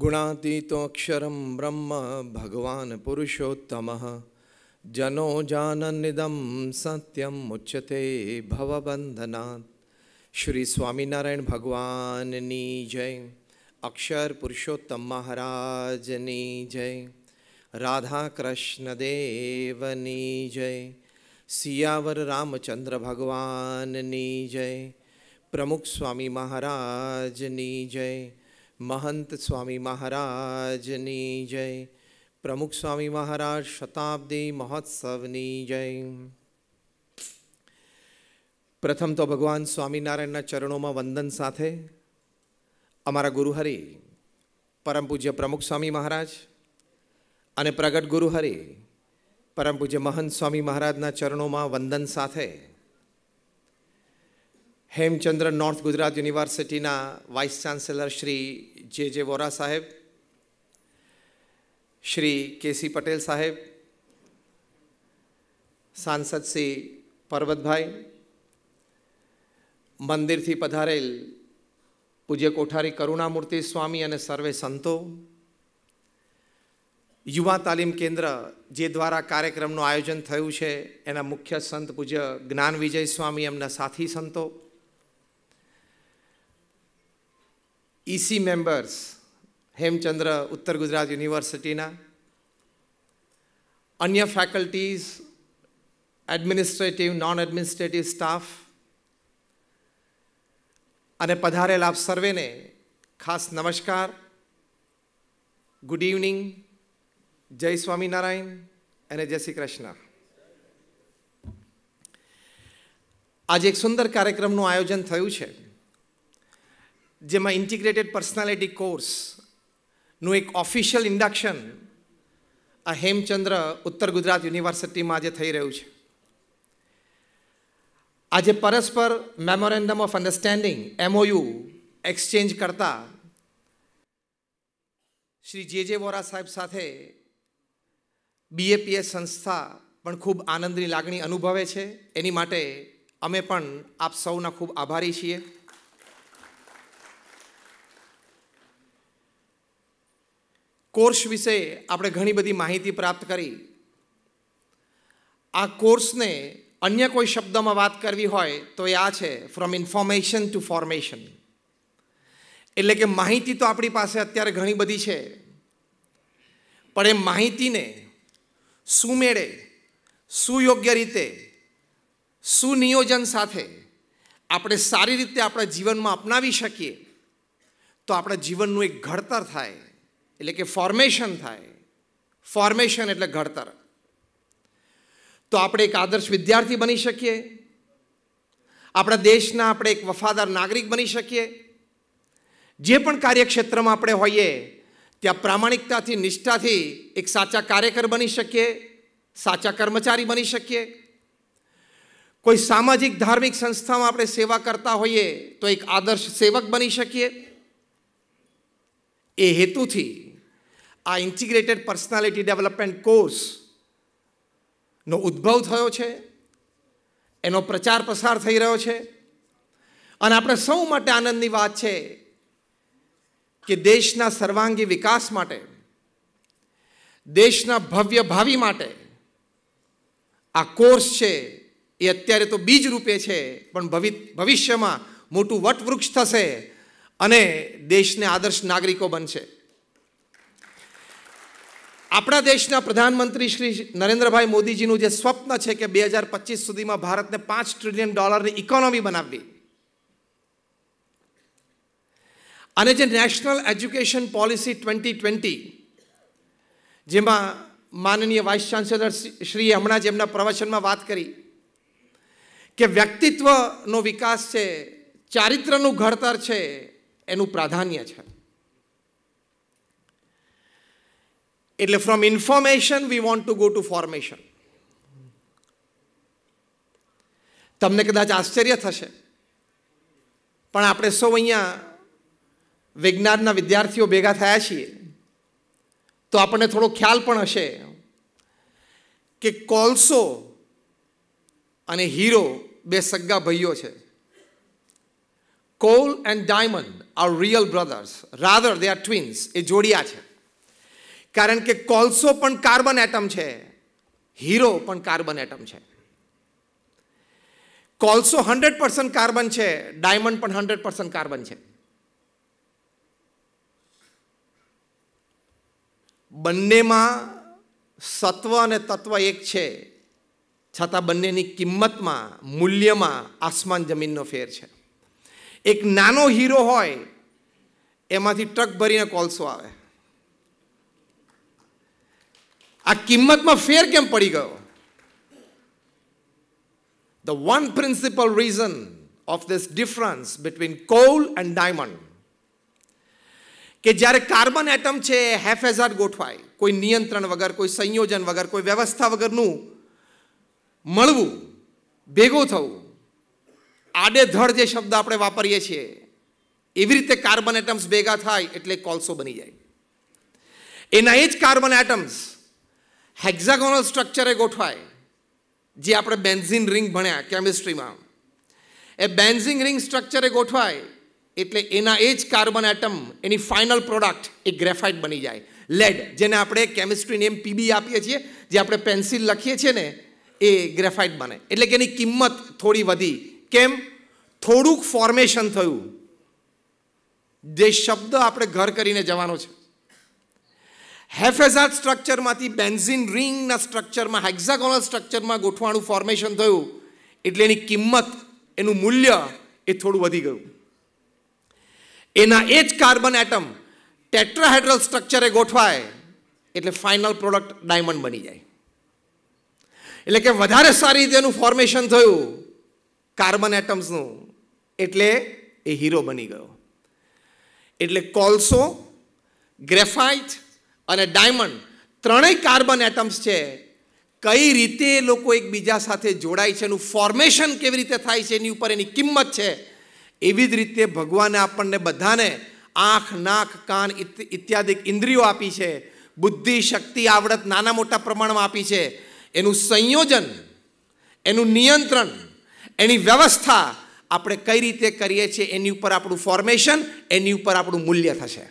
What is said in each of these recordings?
गुणातीतक्षर ब्रह्म भगवान पुरुषोत्तम जनो जानन्निदं सत्यम उच्यते भवबंधनात् श्री स्वामीनारायण भगवान नी जय अक्षर पुरुषोत्तम महाराज नी जय राधा कृष्ण देव नी जय सियावर रामचंद्र भगवान नी जय प्रमुख स्वामी महाराज नी जय મહંત સ્વામી મહારાજની જય પ્રમુખ સ્વામી મહારાજ શતાબ્દી મહોત્સવની જય પ્રથમ તો ભગવાન સ્વામિનારાયણના ચરણોમાં વંદન સાથે અમારા ગુરુહરિ પરમ પૂજ્ય પ્રમુખ સ્વામી મહારાજ અને પ્રગટ ગુરુહરિ પરમ પૂજ્ય મહંત સ્વામી મહારાજના ચરણોમાં વંદન સાથે હેમચંદ્ર નોર્થ ગુજરાત યુનિવર્સિટીના વાઇસ ચાન્સેલર શ્રી જે જે વોરા સાહેબ શ્રી કેસી પટેલ સાહેબ સાંસદ શ્રી પર્વતભાઈ મંદિરથી પધારેલ પૂજ્ય કોઠારી કરુણામૂર્તિ સ્વામી અને સર્વે સંતો યુવા તાલીમ કેન્દ્ર જે દ્વારા કાર્યક્રમનું આયોજન થયું છે એના મુખ્ય સંત પૂજ્ય જ્ઞાન વિજય સ્વામી એમના સાથી સંતો ઈસી મેમ્બર્સ હેમચંદ્ર ઉત્તર ગુજરાત યુનિવર્સિટીના અન્ય faculties administrative non administrative staff અને પધારેલ આપ સર્વેને ખાસ નમસ્કાર ગુડ ઇવનિંગ જય સ્વામિનારાયણ અને જય શ્રી કૃષ્ણ આજે એક સુંદર કાર્યક્રમનું આયોજન થયું છે જેમાં ઇન્ટિગ્રેટેડ પર્સનાલિટી કોર્સનું એક ઓફિશિયલ ઇન્ડક્શન આ હેમચંદ્ર ઉત્તર ગુજરાત યુનિવર્સિટીમાં આજે થઈ રહ્યું છે આજે પરસ્પર memorandum of understanding MOU exchange કરતા શ્રી જે જે વોરા સાહેબ સાથે બીએપીએસ સંસ્થા પણ ખૂબ આનંદની લાગણી અનુભવે છે એની માટે અમે પણ આપ સૌના ખૂબ આભારી છીએ કોર્સ વિશે આપણે ઘણી બધી માહિતી પ્રાપ્ત કરી આ કોર્સને અન્ય કોઈ શબ્દમાં વાત કરવી હોય તો એ આ છે ફ્રોમ ઇન્ફોર્મેશન ટુ ફોર્મેશન એટલે કે માહિતી તો આપણી પાસે અત્યારે ઘણી બધી છે પણ એ માહિતીને સુમેળે સુયોગ્ય રીતે સુનિયોજન સાથે આપણે સારી રીતે આપણા જીવનમાં અપનાવી શકીએ તો આપણા જીવનનું એક ઘડતર થાય એટલે કે ફોર્મેશન થાય ફોર્મેશન એટલે ઘડતર તો આપણે એક આદર્શ વિદ્યાર્થી બની શકીએ આપણા દેશના આપણે એક વફાદાર નાગરિક બની શકીએ જે પણ કાર્યક્ષેત્રમાં આપણે હોઈએ ત્યાં પ્રામાણિકતાથી નિષ્ઠાથી એક સાચા કાર્યકર બની શકીએ સાચા કર્મચારી બની શકીએ કોઈ સામાજિક ધાર્મિક સંસ્થામાં આપણે સેવા કરતા હોઈએ તો એક આદર્શ સેવક બની શકીએ એ હેતુથી આ ઇન્ટિગ્રેટેડ પર્સનાલિટી ડેવલપમેન્ટ કોર્સનો ઉદ્ભવ થયો છે એનો પ્રચાર પસાર થઈ રહ્યો છે અને આપણે સૌ માટે આનંદની વાત છે કે દેશના સર્વાંગી વિકાસ માટે દેશના ભવ્ય ભાવિ માટે આ કોર્સ છે એ અત્યારે તો બીજ રૂપે છે પણ ભવિ ભવિષ્યમાં મોટું વટવૃક્ષ થશે અને દેશને આદર્શ નાગરિકો બનશે આપણા દેશના પ્રધાનમંત્રી શ્રી નરેન્દ્રભાઈ મોદીજીનું જે સ્વપ્ન છે કે બે હજાર પચીસ સુધીમાં ભારતને પાંચ ટ્રિલિયન ડોલરની ઇકોનોમી બનાવવી અને જે national education policy twenty twenty જેમાં માનનીય વાઇસ ચાન્સેલર શ્રીએ હમણાં જ એમના પ્રવચનમાં વાત કરી કે વ્યક્તિત્વનો વિકાસ છે ચારિત્રનું ઘડતર છે એનું પ્રાધાન્ય છે એટલે from information we want to go to formation તમને કદાચ આશ્ચર્ય થશે પણ આપણે સૌ અહીંયા વિજ્ઞાનના વિદ્યાર્થીઓ ભેગા થયા છીએ તો આપણને થોડો ખ્યાલ પણ હશે કે કોલસો અને હીરો બે સગા ભાઈઓ છે coal and diamond are real brothers rather they are twins એ જોડિયા છે કારણ કે કોલસો પણ કાર્બન એટમ છે હીરો પણ કાર્બન એટમ છે કોલસો હંડ્રેડ પર્સન્ટ કાર્બન છે ડાયમંડ પણ હંડ્રેડ પર્સન્ટ કાર્બન છે બંનેમાં સત્વ અને તત્વ એક છે છતાં બંનેની કિંમતમાં મૂલ્યમાં આસમાન જમીનનો ફેર છે એક નાનો હીરો હોય એમાંથી ટ્રક ભરીને કોલસો આવે આ કિંમતમાં ફેર કેમ પડી ગયો the one principal reason of this difference between coal and diamond કે જ્યારે કાર્બન એટમ છે હેફેઝાર ગોઠવાય કોઈ નિયંત્રણ વગર કોઈ સંયોજન વગર કોઈ વ્યવસ્થા વગરનું મળવું ભેગું થવું આડેધડ જે શબ્દ આપણે વાપરીએ છીએ એવી રીતે કાર્બન એટમ્સ ભેગા થાય એટલે કોલસો બની જાય એના એ જ કાર્બન એટમ્સ હેક્ઝાગોનલ સ્ટ્રક્ચરે ગોઠવાય જે આપણે બેન્ઝિન રિંગ ભણ્યા કેમિસ્ટ્રીમાં એ બેન્ઝિન રિંગ સ્ટ્રક્ચરે ગોઠવાય એટલે એના એ જ કાર્બન એટમ એની ફાઇનલ પ્રોડક્ટ એ ગ્રેફાઇટ બની જાય લેડ જેને આપણે કેમિસ્ટ્રી નેમ પીબી આપીએ છીએ જે આપણે પેન્સિલ લખીએ છીએ ને એ ગ્રેફાઇટ બને એટલે કે એની કિંમત થોડી વધી કેમ થોડુંક ફોર્મેશન થયું જે શબ્દ આપણે ઘર કરીને જવાનો છે હેફેઝાટ સ્ટ્રક્ચરમાંથી બેન્ઝિન રિંગના સ્ટ્રક્ચરમાં હેક્ઝાગોનલ સ્ટ્રક્ચરમાં ગોઠવાણું ફોર્મેશન થયું એટલે એની કિંમત એનું મૂલ્ય એ થોડું વધી ગયું એના એ જ કાર્બન એટમ ટેટ્રાહેડ્રલ સ્ટ્રક્ચરે ગોઠવાય એટલે ફાઇનલ પ્રોડક્ટ ડાયમંડ બની જાય એટલે કે વધારે સારી રીતે એનું ફોર્મેશન થયું કાર્બન એટમ્સનું એટલે એ હીરો બની ગયો એટલે કોલસો ગ્રેફાઇટ અને ડાયમંડ ત્રણેય કાર્બન એટમ્સ છે કઈ રીતે એ લોકો એકબીજા સાથે જોડાય છે એનું ફોર્મેશન કેવી રીતે થાય છે એની ઉપર એની કિંમત છે એવી જ રીતે ભગવાને આપણને બધાને આંખ નાક કાન ઇત્યાદિક ઇન્દ્રિયો આપી છે બુદ્ધિ શક્તિ આવડત નાના મોટા પ્રમાણમાં આપી છે એનું સંયોજન એનું નિયંત્રણ એની વ્યવસ્થા આપણે કઈ રીતે કરીએ છીએ એની ઉપર આપણું ફોર્મેશન એની ઉપર આપણું મૂલ્ય થશે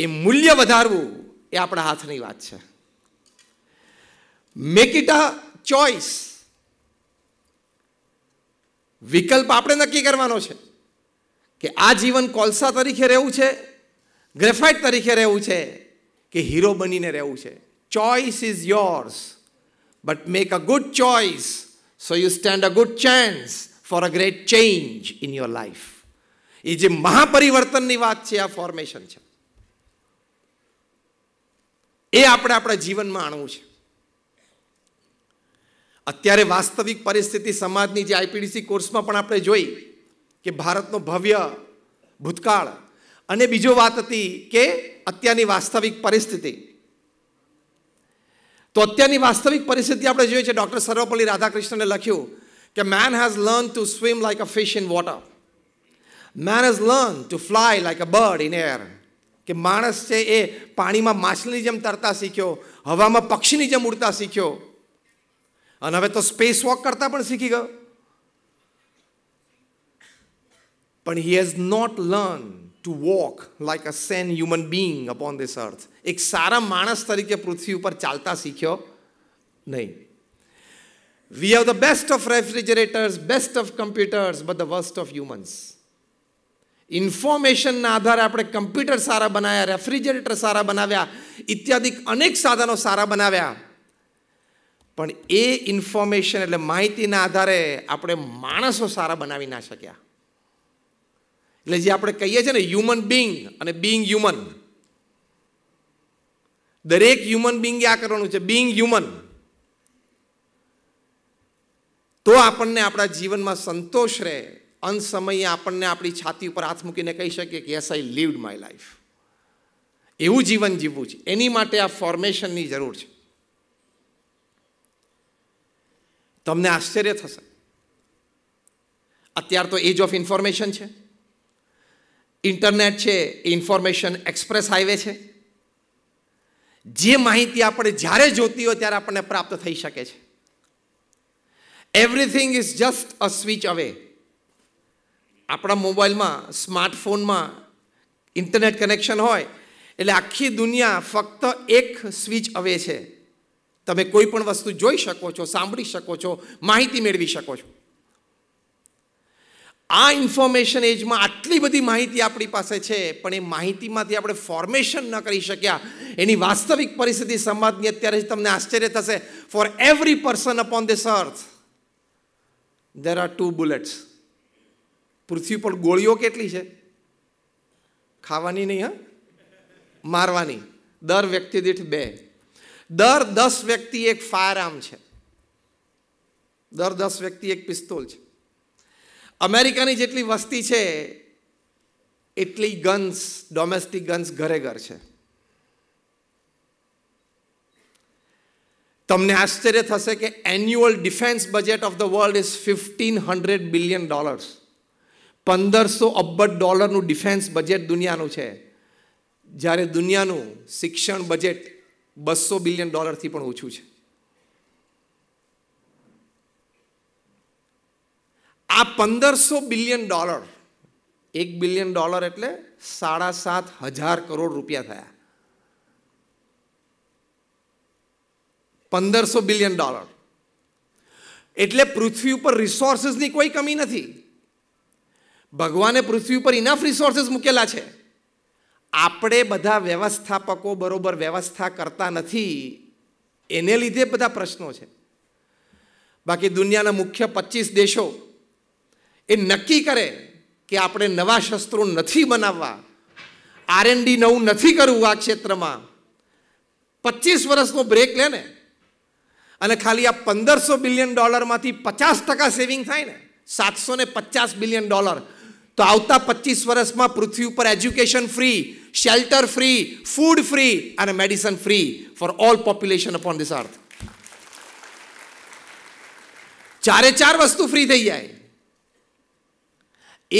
એ મૂલ્ય વધારવું એ આપણા હાથની વાત છે મેક ઇટ અ ચોઈસ વિકલ્પ આપણે નક્કી કરવાનો છે કે આ જીવન કોલસા તરીકે રહેવું છે ગ્રેફાઇટ તરીકે રહેવું છે કે હીરો બનીને રહેવું છે choice is yours but make a good choice so you stand a good chance for a great change in your life એ જે મહાપરિવર્તનની વાત છે આ ફોર્મેશન છે એ આપણે આપણા જીવનમાં આણવું છે અત્યારે વાસ્તવિક પરિસ્થિતિ સમાજની જે આઈપીડીસી કોર્સમાં પણ આપણે જોઈ કે ભારતનો ભવ્ય ભૂતકાળ અને બીજો વાત હતી કે અત્યારની વાસ્તવિક પરિસ્થિતિ તો અત્યારની વાસ્તવિક પરિસ્થિતિ આપણે જોઈએ છે ડૉક્ટર સર્વપલ્લી રાધાકૃષ્ણને લખ્યું કે man has learn to swim like a fish in water man has learn to fly like a bird in air કે માણસ છે એ પાણીમાં માછલીની જેમ તરતા શીખ્યો હવામાં પક્ષીની જેમ ઉડતા શીખ્યો અને હવે તો સ્પેસ વોક કરતા પણ શીખી ગયો પણ he has not learn to walk like a sane human being upon this earth એક સારા માણસ તરીકે પૃથ્વી ઉપર ચાલતા શીખ્યો નહીં we have the best of refrigerators best of computers but the worst of humans ઇન્ફોર્મેશનના આધારે આપણે કમ્પ્યુટર સારા બનાવ્યા રેફ્રિજરેટર સારા બનાવ્યા ઇત્યાદિ અનેક સાધનો સારા બનાવ્યા પણ એ ઇન્ફોર્મેશન એટલે માહિતીના આધારે આપણે માણસો સારા બનાવી ના શક્યા એટલે જે આપણે કહીએ છીએ ને હ્યુમન બિંગ અને બિંગ હ્યુમન દરેક હ્યુમન બિંગે આ કરવાનું છે બિંગ હ્યુમન તો આપણને આપણા જીવનમાં સંતોષ રહે અંત સમયે આપણને આપણી છાતી ઉપર હાથ મૂકીને કહી શકીએ કે yes I lived my life એવું જીવન જીવવું છે એની માટે આ ફોર્મેશનની જરૂર છે તમને આશ્ચર્ય થશે અત્યાર તો એજ ઓફ ઇન્ફોર્મેશન છે ઇન્ટરનેટ છે એ ઇન્ફોર્મેશન એક્સપ્રેસ હાઈવે છે જે માહિતી આપણે જ્યારે જોતી હોય ત્યારે આપણને પ્રાપ્ત થઈ શકે છે everything is just a switch away આપણા મોબાઈલમાં સ્માર્ટફોનમાં ઇન્ટરનેટ કનેક્શન હોય એટલે આખી દુનિયા ફક્ત એક સ્વિચ અવે છે તમે કોઈ પણ વસ્તુ જોઈ શકો છો સાંભળી શકો છો માહિતી મેળવી શકો છો આ ઇન્ફોર્મેશન એજમાં આટલી બધી માહિતી આપણી પાસે છે પણ એ માહિતીમાંથી આપણે ફોર્મેશન ન કરી શક્યા એની વાસ્તવિક પરિસ્થિતિ સમાજની અત્યારે જ તમને આશ્ચર્ય થશે for every person upon this earth there are two bullets પૃથ્વી પર ગોળીઓ કેટલી છે ખાવાની નહીં હા મારવાની દર વ્યક્તિ દીઠ બે દર દસ વ્યક્તિ એક ફાયર આર્મ છે દર દસ વ્યક્તિ એક પિસ્તોલ છે અમેરિકાની જેટલી વસ્તી છે એટલી ગન્સ ડોમેસ્ટિક ગન્સ ઘરે ઘર છે તમને આશ્ચર્ય થશે કે annual defence budget of the world is fifteen hundred billion dollars પંદરસો અબજ ડોલરનું ડિફેન્સ બજેટ દુનિયાનું છે જ્યારે દુનિયાનું શિક્ષણ બજેટ બસો બિલિયન ડોલરથી પણ ઓછું છે આ પંદરસો બિલિયન ડોલર એક બિલિયન ડોલર એટલે સાડા સાત હજાર કરોડ રૂપિયા થયા પંદરસો બિલિયન ડોલર એટલે પૃથ્વી ઉપર રિસોર્સિસની કોઈ કમી નથી ભગવાને પૃથ્વી ઉપર ઇનફ રિસોર્સિસ મૂકેલા છે આપણે બધા વ્યવસ્થાપકો બરોબર વ્યવસ્થા કરતા નથી એને લીધે બધા પ્રશ્નો છે બાકી દુનિયાના મુખ્ય પચીસ દેશો એ નક્કી કરે કે આપણે નવા શસ્ત્રો નથી બનાવવા આરએનડી નવું નથી કરવું આ ક્ષેત્રમાં પચીસ વર્ષનો બ્રેક લે ને અને ખાલી આ પંદરસો બિલિયન ડોલરમાંથી પચાસ ટકા સેવિંગ થાય ને સાતસો ને પચાસ બિલિયન ડોલર તો આવતા પચીસ વર્ષમાં પૃથ્વી ઉપર education free shelter free food free અને medicine free for all population upon this earth ચારે ચાર વસ્તુ ફ્રી થઈ જાય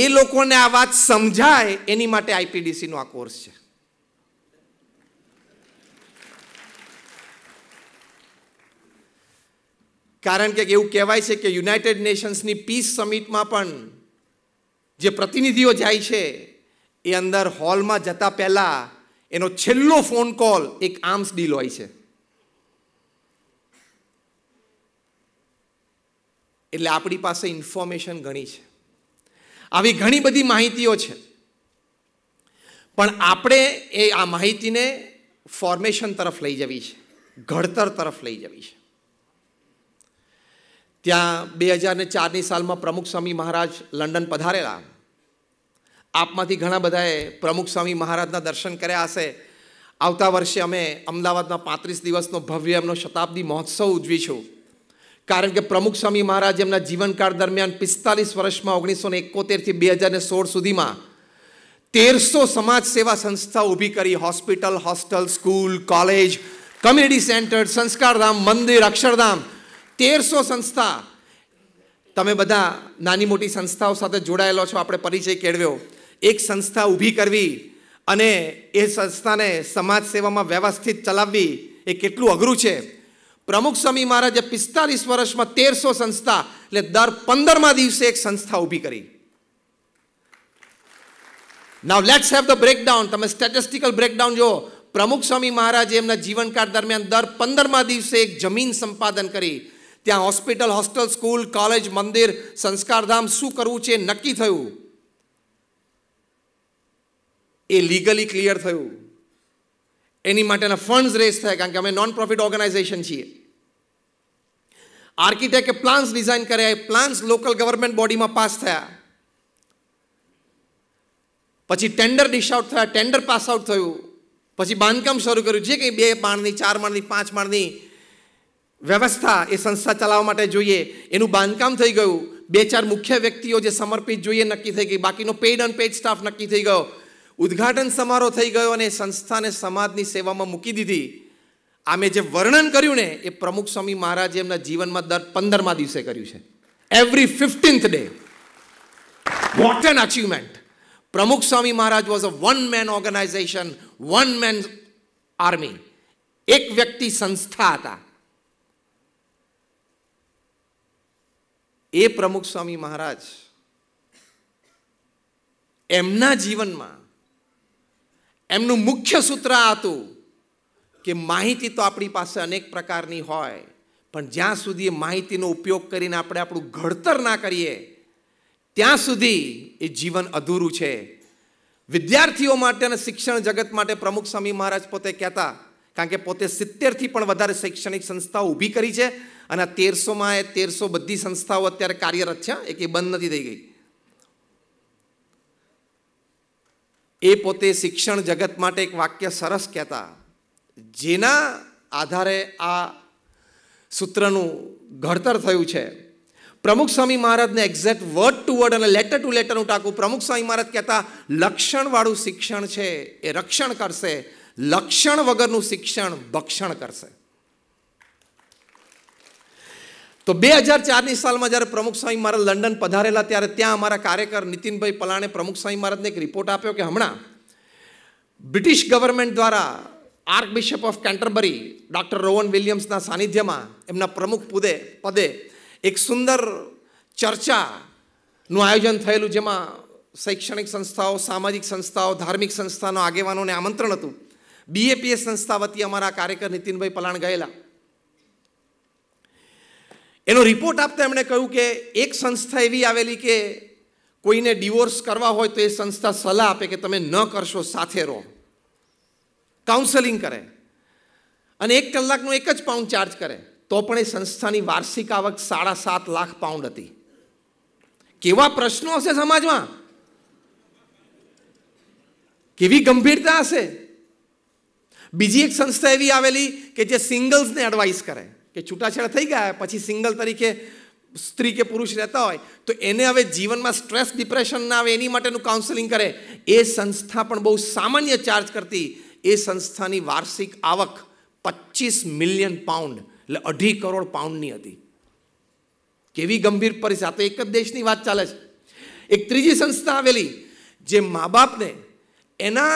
એ લોકોને આ વાત સમજાય એની માટે આઈપીડીસીનો આ કોર્સ છે કારણ કે એવું કહેવાય છે કે યુનાઇટેડ નેશન્સની પીસ સમિટમાં પણ જે પ્રતિનિધિઓ જાય છે એ અંદર હોલમાં જતા પહેલાં એનો છેલ્લો ફોન કોલ એક આર્મ્સ ડીલ હોય છે એટલે આપણી પાસે ઇન્ફોર્મેશન ઘણી છે આવી ઘણી બધી માહિતીઓ છે પણ આપણે એ આ માહિતીને ફોર્મેશન તરફ લઈ જવી છે ઘડતર તરફ લઈ જવી છે ત્યાં બે હજાર ને ચારની સાલમાં પ્રમુખ સ્વામી મહારાજ લંડન પધારેલા આપમાંથી ઘણા બધાએ પ્રમુખ સ્વામી મહારાજના દર્શન કર્યા હશે આવતા વર્ષે અમે અમદાવાદમાં પાંત્રીસ દિવસનો ભવ્ય એમનો શતાબ્દી મહોત્સવ ઉજવીશું કારણ કે પ્રમુખ સ્વામી મહારાજ એમના જીવનકાળ દરમિયાન પિસ્તાલીસ વર્ષમાં ઓગણીસો ને એકોતેરથી બે હજાર સોળ સુધીમાં તેરસો સમાજ સેવા સંસ્થા ઊભી કરી hospital hostel school college community centre Sanskardham મંદિર અક્ષરધામ તેરસો સંસ્થા તમે બધા નાની મોટી સંસ્થાઓ સાથે જોડાયેલો છો આપણે પરિચય કેળવ્યો એક સંસ્થા ઊભી કરવી અને એ સંસ્થાને સમાજ સેવામાં વ્યવસ્થિત ચલાવવી એ કેટલું અઘરું છે પ્રમુખ સ્વામી મહારાજે પિસ્તાલીસ વર્ષમાં તેરસો સંસ્થા એટલે દર પંદરમાં દિવસે એક સંસ્થા ઊભી કરી now let's have the breakdown તમે સ્ટેટિસ્ટિકલ બ્રેકડાઉન જો પ્રમુખ સ્વામી મહારાજે એમના જીવનકાળ દરમિયાન દર પંદરમા દિવસે એક જમીન સંપાદન કરી ત્યાં હોસ્પિટલ હોસ્ટેલ સ્કૂલ કોલેજ મંદિર સંસ્કારધામ શું કરવું છે નક્કી થયું એ લીગલી ક્લિયર થયું એની માટેના ફંડ્સ રેઝ થયા કારણ કે અમે નોન પ્રોફિટ ઓર્ગેનાઇઝેશન છીએ આર્કિટેક્ટે પ્લાન્સ ડિઝાઇન કર્યા એ પ્લાન્સ લોકલ ગવર્મેન્ટ બોડીમાં પાસ થયા પછી ટેન્ડર ડિશ આઉટ થયા ટેન્ડર પાસ આઉટ થયું પછી બાંધકામ શરૂ કર્યું જે કંઈ બે માળની ચાર માળની પાંચ માળની વ્યવસ્થા એ સંસ્થા ચલાવવા માટે જોઈએ એનું બાંધકામ થઈ ગયું બે ચાર મુખ્ય વ્યક્તિઓ જે સમર્પિત જોઈએ નક્કી થઈ ગઈ બાકીનો પેઇડ અનપેઇડ સ્ટાફ નક્કી થઈ ગયો ઉદ્ઘાટન સમારોહ થઈ ગયો અને સંસ્થાને સમાજની સેવામાં મૂકી દીધી આ મેં જે વર્ણન કર્યું ને એ પ્રમુખ સ્વામી મહારાજે એમના જીવનમાં દર પંદરમા દિવસે કર્યું છે every fifteenth day what an achievement Pramukh Swami Maharaj was a one man organisation one man army એક વ્યક્તિ સંસ્થા હતા એ પ્રમુખ સ્વામી મહારાજ એમના જીવનમાં એમનું મુખ્ય સૂત્ર આ હતું કે માહિતી તો આપણી પાસે અનેક પ્રકારની હોય પણ જ્યાં સુધી એ માહિતીનો ઉપયોગ કરીને આપણે આપણું ઘડતર ના કરીએ ત્યાં સુધી એ જીવન અધૂરું છે વિદ્યાર્થીઓ માટે અને શિક્ષણ જગત માટે પ્રમુખ સ્વામી મહારાજ પોતે કહેતા કારણ કે પોતે સિત્તેરથી પણ વધારે શૈક્ષણિક સંસ્થાઓ ઊભી કરી છે અને તેરસોમાં એ તેરસો બધી સંસ્થાઓ અત્યારે કાર્યરત છે એક એ બંધ નથી થઈ ગઈ એ પોતે શિક્ષણ જગત માટે એક વાક્ય સરસ કહેતા જેના આધારે આ સૂત્રનું ઘડતર થયું છે પ્રમુખ સ્વામી મહારાજને એક્ઝેક્ટ વર્ડ ટુ વર્ડ અને લેટર ટુ લેટરનું ટાંકું પ્રમુખ સ્વામી મહારાજ કહેતા લક્ષણવાળું શિક્ષણ છે એ રક્ષણ કરશે લક્ષણ વગરનું શિક્ષણ ભક્ષણ કરશે તો બે હજાર ચારની સાલમાં જ્યારે પ્રમુખ સ્વામી મહારાજ લંડન પધારેલા ત્યારે ત્યાં અમારા કાર્યકર નીતિનભાઈ પલાણે પ્રમુખ સ્વામી મહારાજને એક રિપોર્ટ આપ્યો કે હમણાં બ્રિટિશ ગવર્મેન્ટ દ્વારા archbishop of Canterbury doctor Rowan વિલિયમ્સના સાનિધ્યમાં એમના પ્રમુખ પુદે પદે એક સુંદર ચર્ચાનું આયોજન થયેલું જેમાં શૈક્ષણિક સંસ્થાઓ સામાજિક સંસ્થાઓ ધાર્મિક સંસ્થાના આગેવાનોને આમંત્રણ હતું બીએપીએ સંસ્થા વતી અમારા કાર્યકર નીતિનભાઈ પલાણ ગયેલા એનો રિપોર્ટ આપતા એમણે કહ્યું કે એક સંસ્થા એવી આવેલી કે કોઈને ડિવોર્સ કરવા હોય તો એ સંસ્થા સલાહ આપે કે તમે ન કરશો સાથે રહો કાઉન્સેલિંગ કરે અને એક કલાકનો એક જ પાઉન્ડ ચાર્જ કરે તો પણ એ સંસ્થાની વાર્ષિક આવક સાડા સાત લાખ પાઉન્ડ હતી કેવા પ્રશ્નો હશે સમાજમાં કેવી ગંભીરતા હશે બીજી એક સંસ્થા એવી આવેલી કે જે સિંગલ્સને એડવાઇસ કરે કે છૂટાછેડા થઈ ગયા પછી સિંગલ તરીકે સ્ત્રી કે પુરુષ રહેતા હોય તો એને હવે જીવનમાં સ્ટ્રેસ ડિપ્રેશન ના આવે એની માટેનું કાઉન્સેલિંગ કરે એ સંસ્થા પણ બહુ સામાન્ય ચાર્જ કરતી એ સંસ્થાની વાર્ષિક આવક પચીસ મિલિયન પાઉન્ડ એટલે અઢી કરોડ પાઉન્ડની હતી કેવી ગંભીર પરિસ્થિતિ આ તો એક જ દેશની વાત ચાલે છે એક ત્રીજી સંસ્થા આવેલી જે મા બાપને એના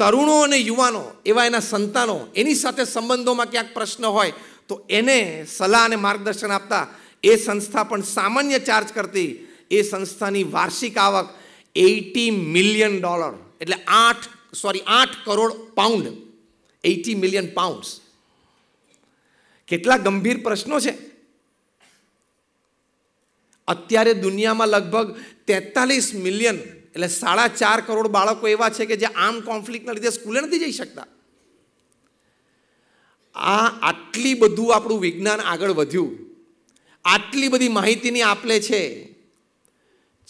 તરુણો અને યુવાનો એવા એના સંતાનો એની સાથે સંબંધોમાં ક્યાંક પ્રશ્ન હોય તો એને સલાહ અને માર્ગદર્શન આપતા એ સંસ્થા પણ સામાન્ય ચાર્જ કરતી એ સંસ્થાની વાર્ષિક આવક એટી મિલિયન ડોલર એટલે આઠ સોરી આઠ crore pound eighty million pound કેટલા ગંભીર પ્રશ્નો છે અત્યારે દુનિયામાં લગભગ તેતાલીસ મિલિયન એટલે સાડા ચાર કરોડ બાળકો એવા છે કે જે આર્મ કોન્ફ્લિક્ટના લીધે સ્કૂલે નથી જઈ શકતા આ આટલી બધું આપણું વિજ્ઞાન આગળ વધ્યું આટલી બધી માહિતીની આપલે છે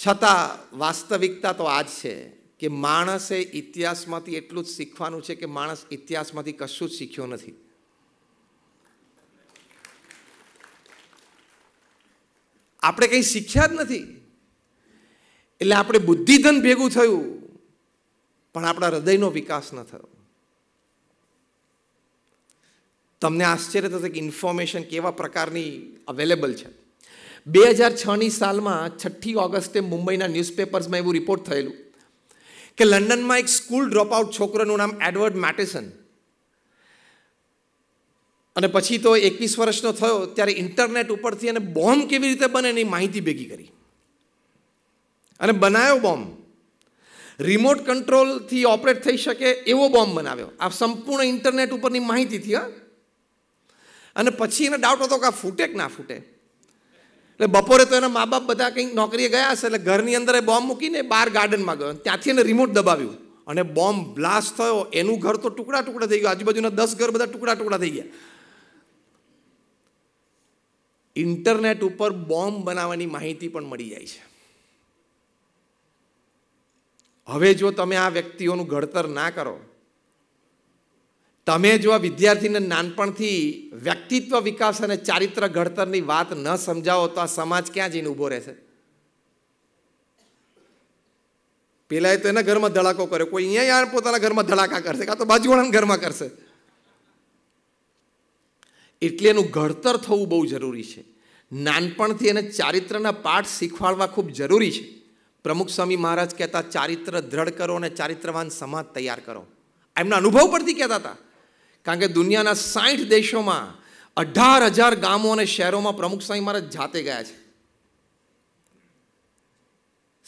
છતાં વાસ્તવિકતા તો આ જ છે કે માણસે ઇતિહાસમાંથી એટલું જ શીખવાનું છે કે માણસ ઇતિહાસમાંથી કશું જ શીખ્યો નથી આપણે કંઈ શીખ્યા જ નથી એટલે આપણે બુદ્ધિધન ભેગું થયું પણ આપણા હૃદયનો વિકાસ ન થયો તમને આશ્ચર્ય થશે કે ઇન્ફોર્મેશન કેવા પ્રકારની અવેલેબલ છે બે હજાર છની સાલમાં છઠ્ઠી ઓગસ્ટે મુંબઈના ન્યૂઝપેપર્સમાં એવું રિપોર્ટ થયેલું કે લંડનમાં એક સ્કૂલ ડ્રોપઆઉટ છોકરોનું નામ એડવર્ડ મેટેસન અને પછી તો એકવીસ વર્ષનો થયો ત્યારે ઇન્ટરનેટ ઉપરથી અને બોમ્બ કેવી રીતે બને એની માહિતી ભેગી કરી અને બનાવ્યો બોમ્બ રિમોટ કંટ્રોલથી ઓપરેટ થઈ શકે એવો બોમ્બ બનાવ્યો આ સંપૂર્ણ ઇન્ટરનેટ ઉપરની માહિતીથી હા અને પછી એને ડાઉટ હતો કે આ ફૂટે કે ના ફૂટે એટલે બપોરે તો એના મા બાપ બધા કંઈક નોકરીએ ગયા હશે એટલે ઘરની અંદર એ બોમ્બ મૂકીને બહાર ગાર્ડનમાં ગયો ત્યાંથી એને રિમોટ દબાવ્યું અને બોમ્બ બ્લાસ્ટ થયો એનું ઘર તો ટુકડા ટુકડા થઈ ગયું આજુબાજુના દસ ઘર બધા ટુકડા ટુકડા થઈ ગયા ઇન્ટરનેટ ઉપર બોમ્બ બનાવવાની માહિતી પણ મળી જાય છે હવે જો તમે આ વ્યક્તિઓનું ઘડતર ના કરો તમે જો આ વિદ્યાર્થીને નાનપણથી વ્યક્તિત્વ વિકાસ અને ચારિત્ર ઘડતરની વાત ન સમજાવો તો આ સમાજ ક્યાં જઈને ઊભો રહેશે પેલાએ તો એના ઘરમાં ધડાકો કર્યો કોઈ અહીંયા યાર પોતાના ઘરમાં ધડાકા કરશે કાં તો બાજુવાળાના ઘરમાં કરશે એટલે એનું ઘડતર થવું બહુ જરૂરી છે નાનપણથી એને ચારિત્રના પાઠ શીખવાડવા ખૂબ જરૂરી છે પ્રમુખ સ્વામી મહારાજ કહેતા ચારિત્ર દ્રઢ કરો અને ચારિત્રવાન સમાજ તૈયાર કરો એમના અનુભવ પરથી કહેતા હતા કારણ કે દુનિયાના સાઠ દેશોમાં અઢાર હજાર ગામો અને શહેરોમાં પ્રમુખ સ્વામી મહારાજ જાતે ગયા છે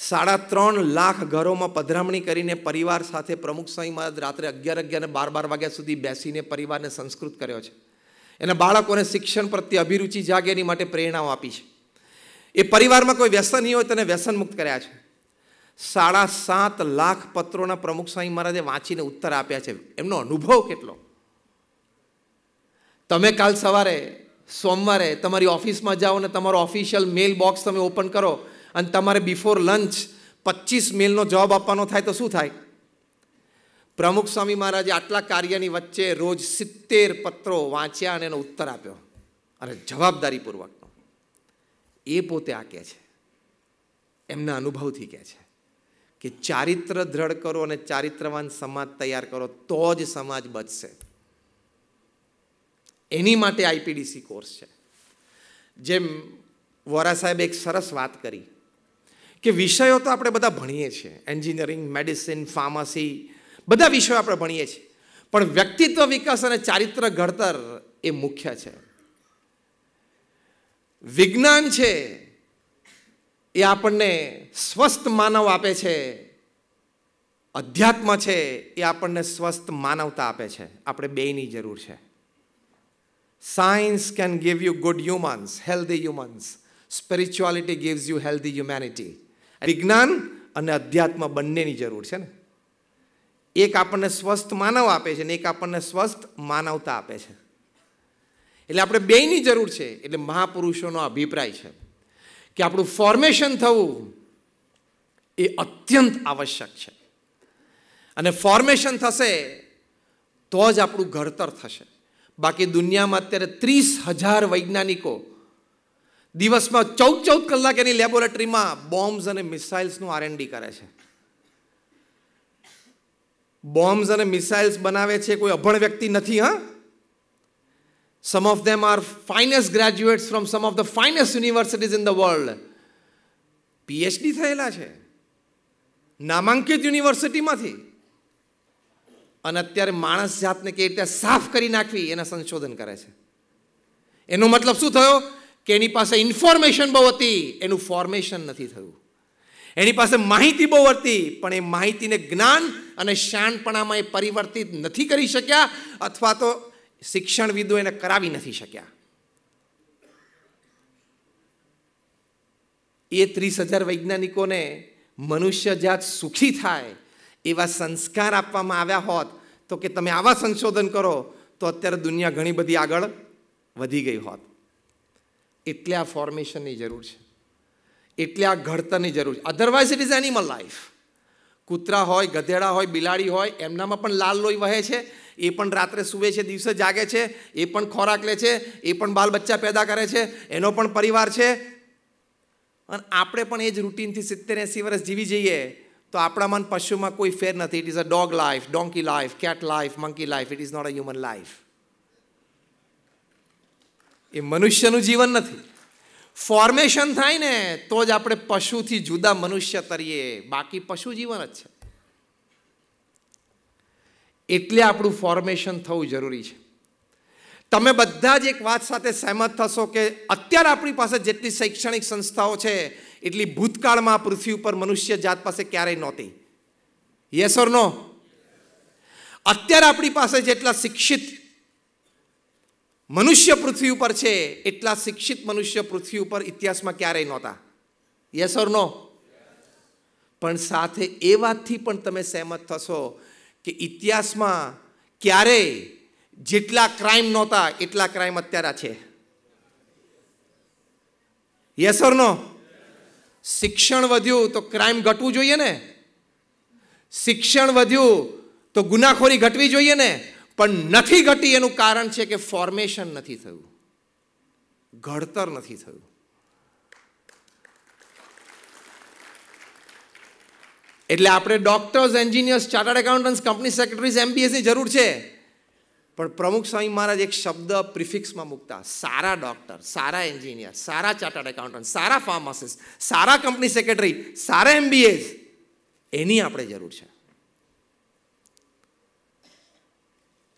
સાડા ત્રણ લાખ ઘરોમાં પધરામણી કરીને પરિવાર સાથે પ્રમુખ સ્વામી મહારાજ રાત્રે અગિયાર અગિયાર અને બાર બાર વાગ્યા સુધી બેસીને પરિવારને સંસ્કૃત કર્યો છે એને બાળકોને શિક્ષણ પ્રત્યે અભિરુચિ જાગે એની માટે પ્રેરણાઓ આપી છે એ પરિવારમાં કોઈ વ્યસન નહીં હોય તેને વ્યસન મુક્ત કર્યા છે સાડા સાત લાખ પત્રોના પ્રમુખ સ્વામી મહારાજે વાંચીને ઉત્તર આપ્યા છે એમનો અનુભવ કેટલો તમે કાલ સવારે સોમવારે તમારી ઓફિસમાં જાઓ અને તમારો ઓફિશિયલ મેલ બોક્સ તમે ઓપન કરો અને તમારે બિફોર લંચ પચીસ મેલનો જવાબ આપવાનો થાય તો શું થાય પ્રમુખ સ્વામી મહારાજે આટલા કાર્યની વચ્ચે રોજ સિત્તેર પત્રો વાંચ્યા અને એનો ઉત્તર આપ્યો અને જવાબદારીપૂર્વકનો એ પોતે આ કહે છે એમના અનુભવથી કહે છે કે ચારિત્ર દ્રઢ કરો અને ચારિત્રવાન સમાજ તૈયાર કરો તો જ સમાજ બચશે એની માટે આઈપીડીસી કોર્સ છે જેમ વોરા સાહેબે એક સરસ વાત કરી કે વિષયો તો આપણે બધા ભણીએ છીએ એન્જિનિયરિંગ મેડિસિન ફાર્મસી બધા વિષયો આપણે ભણીએ છીએ પણ વ્યક્તિત્વ વિકાસ અને ચારિત્ર ઘડતર એ મુખ્ય છે વિજ્ઞાન છે એ આપણને સ્વસ્થ માનવ આપે છે અધ્યાત્મ છે એ આપણને સ્વસ્થ માનવતા આપે છે આપણે બેયની જરૂર છે Science can give you good humans, healthy humans. Spirituality gives you healthy humanity. વિજ્ઞાન અને અધ્યાત્મ બંનેની જરૂર છે ને એક આપણને સ્વસ્થ માનવ આપે છે ને એક આપણને સ્વસ્થ માનવતા આપે છે એટલે આપણે બેયની જરૂર છે એટલે મહાપુરુષોનો અભિપ્રાય છે કે આપણું ફોર્મેશન થવું એ અત્યંત આવશ્યક છે અને ફોર્મેશન થશે તો જ આપણું ઘડતર થશે બાકી દુનિયામાં અત્યારે ત્રીસ હજાર વૈજ્ઞાનિકો દિવસમાં ચૌદ ચૌદ કલાક એની લેબોરેટરીમાં બોમ્બ્સ અને મિસાઇલ્સનું આરએનડી કરે છે બોમ્બ્સ અને મિસાઇલ્સ બનાવે છે કોઈ અભણ વ્યક્તિ નથી હા some of them are finest graduates from some of the finest universities in the world PhD થયેલા છે નામાંકિત યુનિવર્સિટીમાંથી અને અત્યારે માણસ જાતને કેવી રીતે સાફ કરી નાખવી એના સંશોધન કરે છે એનો મતલબ શું થયો કે એની પાસે ઇન્ફોર્મેશન બહુ હતી એનું ફોર્મેશન નથી થયું એની પાસે માહિતી બહુ હતી પણ એ માહિતીને જ્ઞાન અને શાણપણામાં એ પરિવર્તિત નથી કરી શક્યા અથવા તો શિક્ષણવિદો એને કરાવી નથી શક્યા એ ત્રીસ હજાર વૈજ્ઞાનિકોને મનુષ્ય જાત સુખી થાય એવા સંસ્કાર આપવામાં આવ્યા હોત તો કે તમે આવા સંશોધન કરો તો અત્યારે દુનિયા ઘણી બધી આગળ વધી ગઈ હોત એટલે આ ફોર્મેશનની જરૂર છે એટલે આ ઘડતરની જરૂર છે otherwise it is animal life કૂતરા હોય ગધેડા હોય બિલાડી હોય એમનામાં પણ લાલ લોહી વહે છે એ પણ રાત્રે સૂવે છે દિવસે જાગે છે એ પણ ખોરાક લે છે એ પણ બાલ બચ્ચા પેદા કરે છે એનો પણ પરિવાર છે અને આપણે પણ એ જ રૂટીનથી સિત્તેર એંસી વર્ષ જીવી જઈએ તો આપણામાં પશુમાં કોઈ ફેર નથી it is a dog life donkey life cat life monkey life it is not a human life એ મનુષ્યનું જીવન નથી ફોર્મેશન થાય ને તો જ આપણે પશુથી જુદા મનુષ્ય તરીએ બાકી પશુ જીવન જ છે એટલે આપણું ફોર્મેશન થવું જરૂરી છે તમે બધા જ એક વાત સાથે સહેમત થશો કે અત્યારે આપણી પાસે જેટલી શૈક્ષણિક સંસ્થાઓ છે એટલી ભૂતકાળમાં પૃથ્વી ઉપર મનુષ્ય જાત પાસે ક્યારેય નહોતી યસ ઓર નો અત્યારે આપણી પાસે જેટલા શિક્ષિત મનુષ્ય પૃથ્વી ઉપર છે એટલા શિક્ષિત મનુષ્ય પૃથ્વી ઉપર ઇતિહાસમાં ક્યારેય નહોતા યસ ઓર નો પણ સાથે એ વાતથી પણ તમે સહેમત થશો કે ઇતિહાસમાં ક્યારેય જેટલા ક્રાઇમ નહોતા એટલા ક્રાઇમ અત્યારે છે યસ ઓર નો શિક્ષણ વધ્યું તો ક્રાઇમ ઘટવું જોઈએ ને શિક્ષણ વધ્યું તો ગુનાખોરી ઘટવી જોઈએ ને પણ નથી ઘટી એનું કારણ છે કે ફોર્મેશન નથી થયું ઘડતર નથી થયું એટલે આપણે doctors engineers chartered accountants company secretaries એમબીએસની જરૂર છે પણ પ્રમુખ સ્વામી મહારાજ એક શબ્દ પ્રિફિક્સમાં મૂકતા સારા ડૉક્ટર સારા એન્જિનિયર સારા ચાર્ટર્ડ એકાઉન્ટન્ટ સારા ફાર્માસિસ્ટ સારા કંપની સેક્રેટરી સારા એમબીએસ એની આપણે જરૂર છે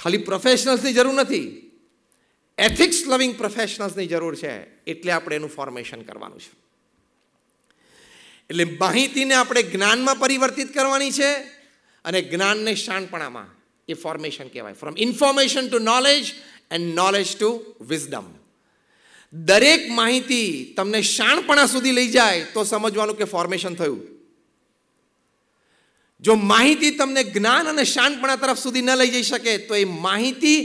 ખાલી પ્રોફેશનલ્સની જરૂર નથી એથિક્સ લવિંગ પ્રોફેશનલ્સની જરૂર છે એટલે આપણે એનું ફોર્મેશન કરવાનું છે એટલે માહિતીને આપણે જ્ઞાનમાં પરિવર્તિત કરવાની છે અને જ્ઞાનને શાણપણામાં એ ફોર્મેશન કહેવાય from information to knowledge and knowledge to wisdom દરેક માહિતી તમને શાણપણા સુધી લઈ જાય તો સમજવાનું કે ફોર્મેશન થયું જો માહિતી તમને જ્ઞાન અને શાણપણા તરફ સુધી ન લઈ જઈ શકે તો એ માહિતી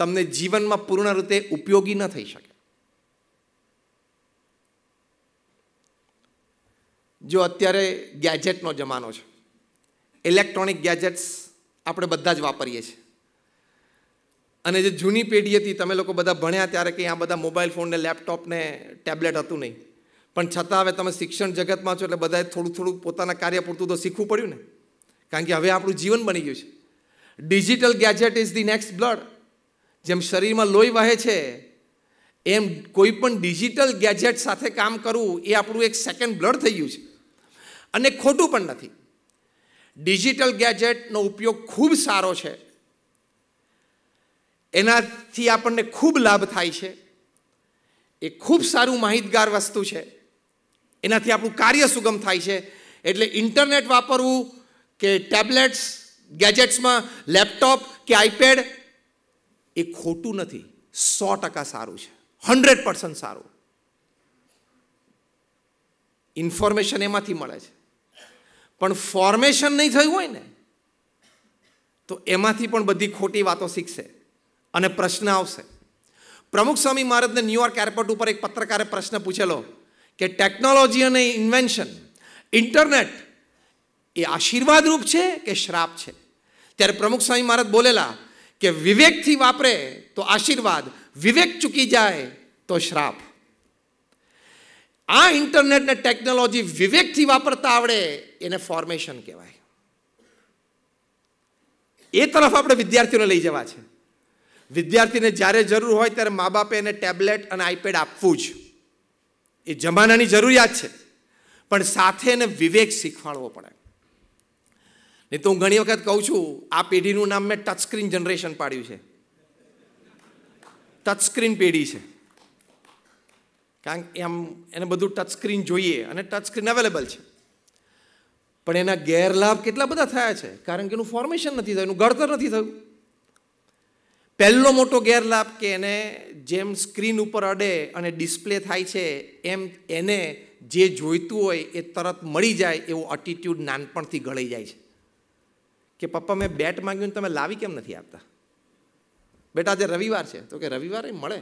તમને જીવનમાં પૂર્ણ રીતે ઉપયોગી ન થઈ શકે જો અત્યારે ગેજેટનો જમાનો છે ઇલેક્ટ્રોનિક ગેજેટ્સ આપણે બધા જ વાપરીએ છીએ અને જે જૂની પેઢી હતી તમે લોકો બધા ભણ્યા ત્યારે કંઈ આ બધા મોબાઈલ ફોનને લેપટોપને ટેબ્લેટ હતું નહીં પણ છતાં હવે તમે શિક્ષણ જગતમાં છો એટલે બધાએ થોડું થોડું પોતાના કાર્ય પૂરતું તો શીખવું પડ્યું ને કારણ કે હવે આપણું જીવન બની ગયું છે digital gadget is the next blood જેમ શરીરમાં લોહી વહે છે એમ કોઈ પણ ડિજિટલ ગેજેટ સાથે કામ કરવું એ આપણું એક સેકન્ડ બ્લડ થઈ ગયું છે અને ખોટું પણ નથી ડિજિટલ ગેજેટનો ઉપયોગ ખૂબ સારો છે એનાથી આપણને ખૂબ લાભ થાય છે એ ખૂબ સારું માહિતગાર વસ્તુ છે એનાથી આપણું કાર્ય સુગમ થાય છે એટલે ઇન્ટરનેટ વાપરવું કે ટેબ્લેટ્સ ગેજેટ્સમાં લેપટોપ કે આઈપેડ એ ખોટું નથી સો ટકા સારું છે હંડ્રેડ પર્સન્ટ સારું ઇન્ફોર્મેશન એમાંથી મળે છે પણ ફોર્મેશન નહીં થયું હોય ને તો એમાંથી પણ બધી ખોટી વાતો શીખશે અને પ્રશ્ન આવશે પ્રમુખ સ્વામી મહારાજને ન્યુયોર્ક એરપોર્ટ ઉપર એક પત્રકારે પ્રશ્ન પૂછેલો કે ટેકનોલોજી અને ઇન્વેન્શન ઇન્ટરનેટ એ આશીર્વાદરૂપ છે કે શ્રાપ છે ત્યારે પ્રમુખ સ્વામી મહારાજ બોલેલા કે વિવેકથી વાપરે તો આશીર્વાદ વિવેક ચૂકી જાય તો શ્રાપ આ ઇન્ટરનેટને ટેકનોલોજી વિવેકથી વાપરતા આવડે એને ફોર્મેશન કહેવાય એ તરફ આપણે વિદ્યાર્થીઓને લઈ જવા છે વિદ્યાર્થીને જ્યારે જરૂર હોય ત્યારે મા બાપે એને ટેબ્લેટ અને આઈપેડ આપવું જ એ જમાનાની જરૂરિયાત છે પણ સાથે એને વિવેક શીખવાડવો પડે નહીં તો હું ઘણી વખત કહું છું આ પેઢીનું નામ મેં ટચસ્ક્રીન જનરેશન પાડ્યું છે ટચસ્ક્રીન પેઢી છે કારણ કે એમ એને બધું ટચ સ્ક્રીન જોઈએ અને ટચ સ્ક્રીન અવેલેબલ છે પણ એના ગેરલાભ કેટલા બધા થયા છે કારણ કે એનું ફોર્મેશન નથી થયું એનું ઘડતર નથી થયું પહેલો મોટો ગેરલાભ કે એને જેમ સ્ક્રીન ઉપર અડે અને ડિસ્પ્લે થાય છે એમ એને જે જોઈતું હોય એ તરત મળી જાય એવો અટીટ્યૂડ નાનપણથી ગળી જાય છે કે પપ્પા મેં બેટ માગ્યું તમે લાવી કેમ નથી આપતા બેટા આજે રવિવાર છે તો કે રવિવારે મળે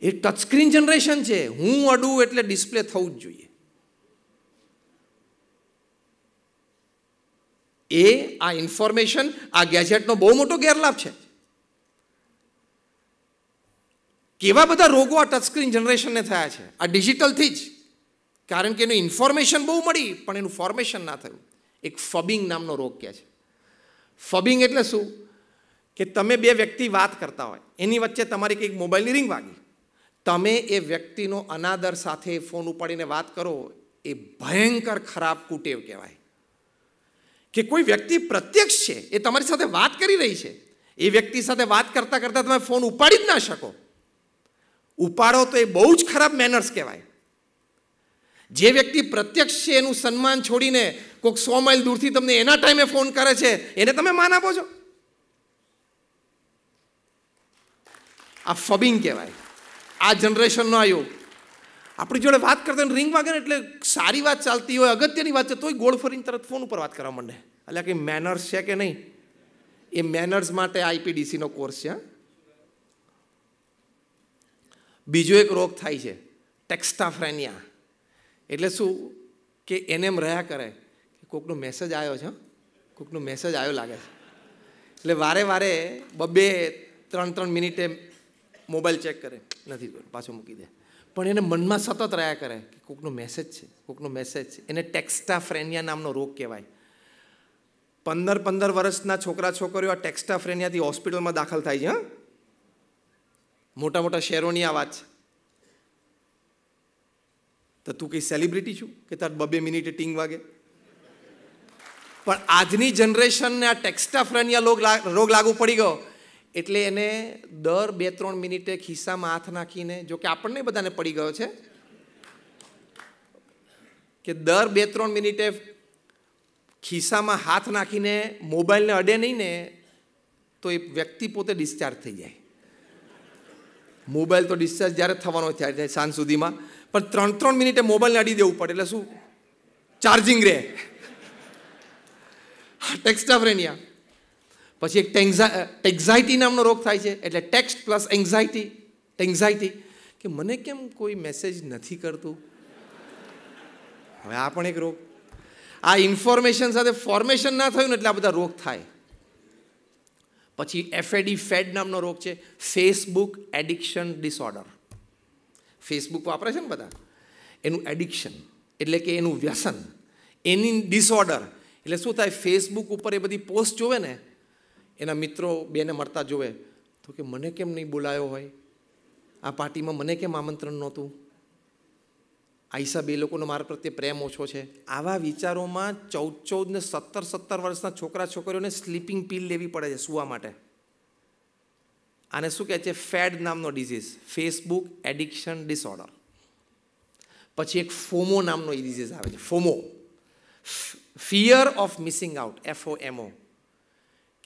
એ ટચસ્ક્રીન જનરેશન છે હું અડું એટલે ડિસ્પ્લે થવું જ જોઈએ એ આ ઇન્ફોર્મેશન આ ગેજેટનો બહુ મોટો ગેરલાભ છે કેવા બધા રોગો આ ટચસ્ક્રીન જનરેશનને થયા છે આ ડિજિટલથી જ કારણ કે એનું ઇન્ફોર્મેશન બહુ મળી પણ એનું ફોર્મેશન ના થયું એક ફબિંગ નામનો રોગ કહે છે ફબિંગ એટલે શું કે તમે બે વ્યક્તિ વાત કરતા હોય એની વચ્ચે તમારી કંઈક મોબાઈલની રિંગ વાગી તમે એ વ્યક્તિનો અનાદર સાથે ફોન ઉપાડીને વાત કરો એ ભયંકર ખરાબ કુટેવ કહેવાય કે કોઈ વ્યક્તિ પ્રત્યક્ષ છે એ તમારી સાથે વાત કરી રહી છે એ વ્યક્તિ સાથે વાત કરતાં કરતાં તમે ફોન ઉપાડી જ ના શકો ઉપાડો તો એ બહુ જ ખરાબ મેનર્સ કહેવાય જે વ્યક્તિ પ્રત્યક્ષ છે એનું સન્માન છોડીને કોઈક સો માઇલ દૂરથી તમને એના ટાઈમે ફોન કરે છે એને તમે માન આપો છો આ ફબિંગ કહેવાય આ જનરેશનનો આવ્યો આપણી જોડે વાત કરતા રિંગ વાગે ને એટલે સારી વાત ચાલતી હોય અગત્યની વાત છે તોય ગોળ ફરીને તરત ફોન ઉપર વાત કરવા માંડે એટલે કંઈ મેનર્સ છે કે નહીં એ મેનર્સ માટે આઈપીડીસીનો કોર્સ છે બીજો એક રોગ થાય છે ટેક્સ્ટાફ્રેનિયા એટલે શું કે એને એમ રહ્યા કરે કે કોકનો મેસેજ આવ્યો છે કોકનો મેસેજ આવ્યો લાગે છે એટલે વારે વારે બબે ત્રણ ત્રણ મિનિટે મોબાઈલ ચેક કરે નથી જોયું પાછો મૂકી દે પણ એને મનમાં સતત રહ્યા કરે કે કોકનો મેસેજ છે કોકનો મેસેજ છે એને ટેક્સ્ટા ટેક્સ્ટાફ્રેનિયા નામનો રોગ કહેવાય પંદર પંદર વર્ષના છોકરા છોકરીઓ આ ટેક્સ્ટા ફ્રેનિયાથી હોસ્પિટલમાં દાખલ થાય છે હા મોટા મોટા શહેરોની આ વાત છે તો તું કંઈ સેલિબ્રિટી છું કે તાર બબે મિનિટે ટીંગ વાગે પણ આજની જનરેશનને આ ટેક્સ્ટા ટેક્સ્ટાફ્રેનિયા રોગ લાગુ પડી ગયો એટલે એને દર બે ત્રણ મિનિટે ખિસ્સામાં હાથ નાખીને જો કે આપણને બધાને પડી ગયો છે કે દર બે ત્રણ મિનિટે ખિસ્સામાં હાથ નાખીને મોબાઈલને અડે નહીં ને તો એ વ્યક્તિ પોતે ડિસ્ચાર્જ થઈ જાય મોબાઈલ તો ડિસ્ચાર્જ જ્યારે થવાનો ત્યારે સાંજ સુધીમાં પણ ત્રણ ત્રણ મિનિટે મોબાઈલને અડી દેવું પડે એટલે શું ચાર્જિંગ રહે ટેક્સ્ટા ફ્રેન્ડ યા પછી એક ટેક્ઝાઇટી નામનો રોગ થાય છે એટલે ટેક્સ્ટ પ્લસ એન્ઝાઇટી ટેન્ઝાઇટી કે મને કેમ કોઈ મેસેજ નથી કરતું હવે આ પણ એક રોગ આ ઇન્ફોર્મેશન સાથે ફોર્મેશન ના થયું ને એટલે આ બધા રોગ થાય પછી એફએડી ફેડ નામનો રોગ છે ફેસબુક એડિક્શન ડિસઓર્ડર ફેસબુક વાપરે છે ને બધા એનું એડિક્શન એટલે કે એનું વ્યસન એની ડિસઓર્ડર એટલે શું થાય ફેસબુક ઉપર એ બધી પોસ્ટ જોવે ને એના મિત્રો બેને મળતા જોવે તો કે મને કેમ નહીં બોલાયો હોય આ પાર્ટીમાં મને કેમ આમંત્રણ નહોતું આઈસા બે લોકોનો મારા પ્રત્યે પ્રેમ ઓછો છે આવા વિચારોમાં ચૌદ ચૌદ ને સત્તર સત્તર વર્ષના છોકરા છોકરીઓને સ્લીપિંગ પિલ લેવી પડે છે સૂવા માટે આને શું કહે છે ફેડ નામનો ડિઝીઝ ફેસબુક એડિક્શન ડિસઓર્ડર પછી એક ફોમો નામનો એ ડિઝીઝ આવે છે FOMO fear of missing out FO MO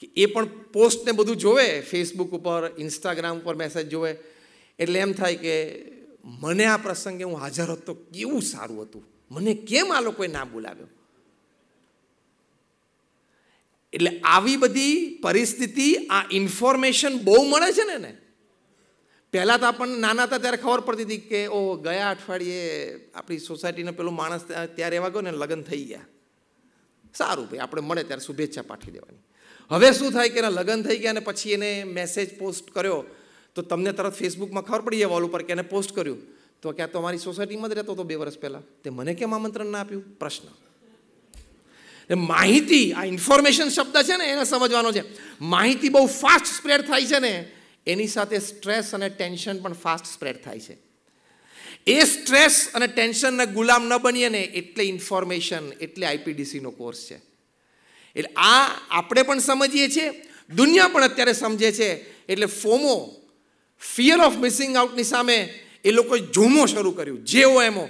કે એ પણ પોસ્ટને બધું જોવે ફેસબુક ઉપર ઇન્સ્ટાગ્રામ ઉપર મેસેજ જોવે એટલે એમ થાય કે મને આ પ્રસંગે હું હાજર હતો કેવું સારું હતું મને કેમ આ લોકોએ ના બોલાવ્યો એટલે આવી બધી પરિસ્થિતિ આ ઇન્ફોર્મેશન બહુ મળે છે ને ને પહેલાં તો આપણને નાના હતા ત્યારે ખબર પડતી હતી કે ઓ ગયા અઠવાડિયે આપણી સોસાયટીનો પેલો માણસ ત્યાં રહેવા ગયો ને લગ્ન થઈ ગયા સારું ભાઈ આપણે મળે ત્યારે શુભેચ્છા પાઠવી દેવાની હવે શું થાય કે એના લગ્ન થઈ ગયા અને પછી એને મેસેજ પોસ્ટ કર્યો તો તમને તરત ફેસબુકમાં ખબર પડી જાય વોલ ઉપર કે એને પોસ્ટ કર્યું તો ક્યાં તો અમારી સોસાયટીમાં જ રહેતો હતો બે વર્ષ પહેલાં તે મને કેમ આમંત્રણ ના આપ્યું પ્રશ્ન માહિતી આ ઇન્ફોર્મેશન શબ્દ છે ને એને સમજવાનો છે માહિતી બહુ ફાસ્ટ સ્પ્રેડ થાય છે ને એની સાથે સ્ટ્રેસ અને ટેન્શન પણ ફાસ્ટ સ્પ્રેડ થાય છે એ સ્ટ્રેસ અને ટેન્શનના ગુલામ ન બનીએ ને એટલે ઇન્ફોર્મેશન એટલે આઈપીડીસીનો કોર્સ છે એટલે આ આપણે પણ સમજીએ છીએ દુનિયા પણ અત્યારે સમજે છે એટલે ફોમો ફિયર ઓફ મિસિંગ આઉટની સામે એ લોકોએ જોમો શરૂ કર્યું જેઓ એમો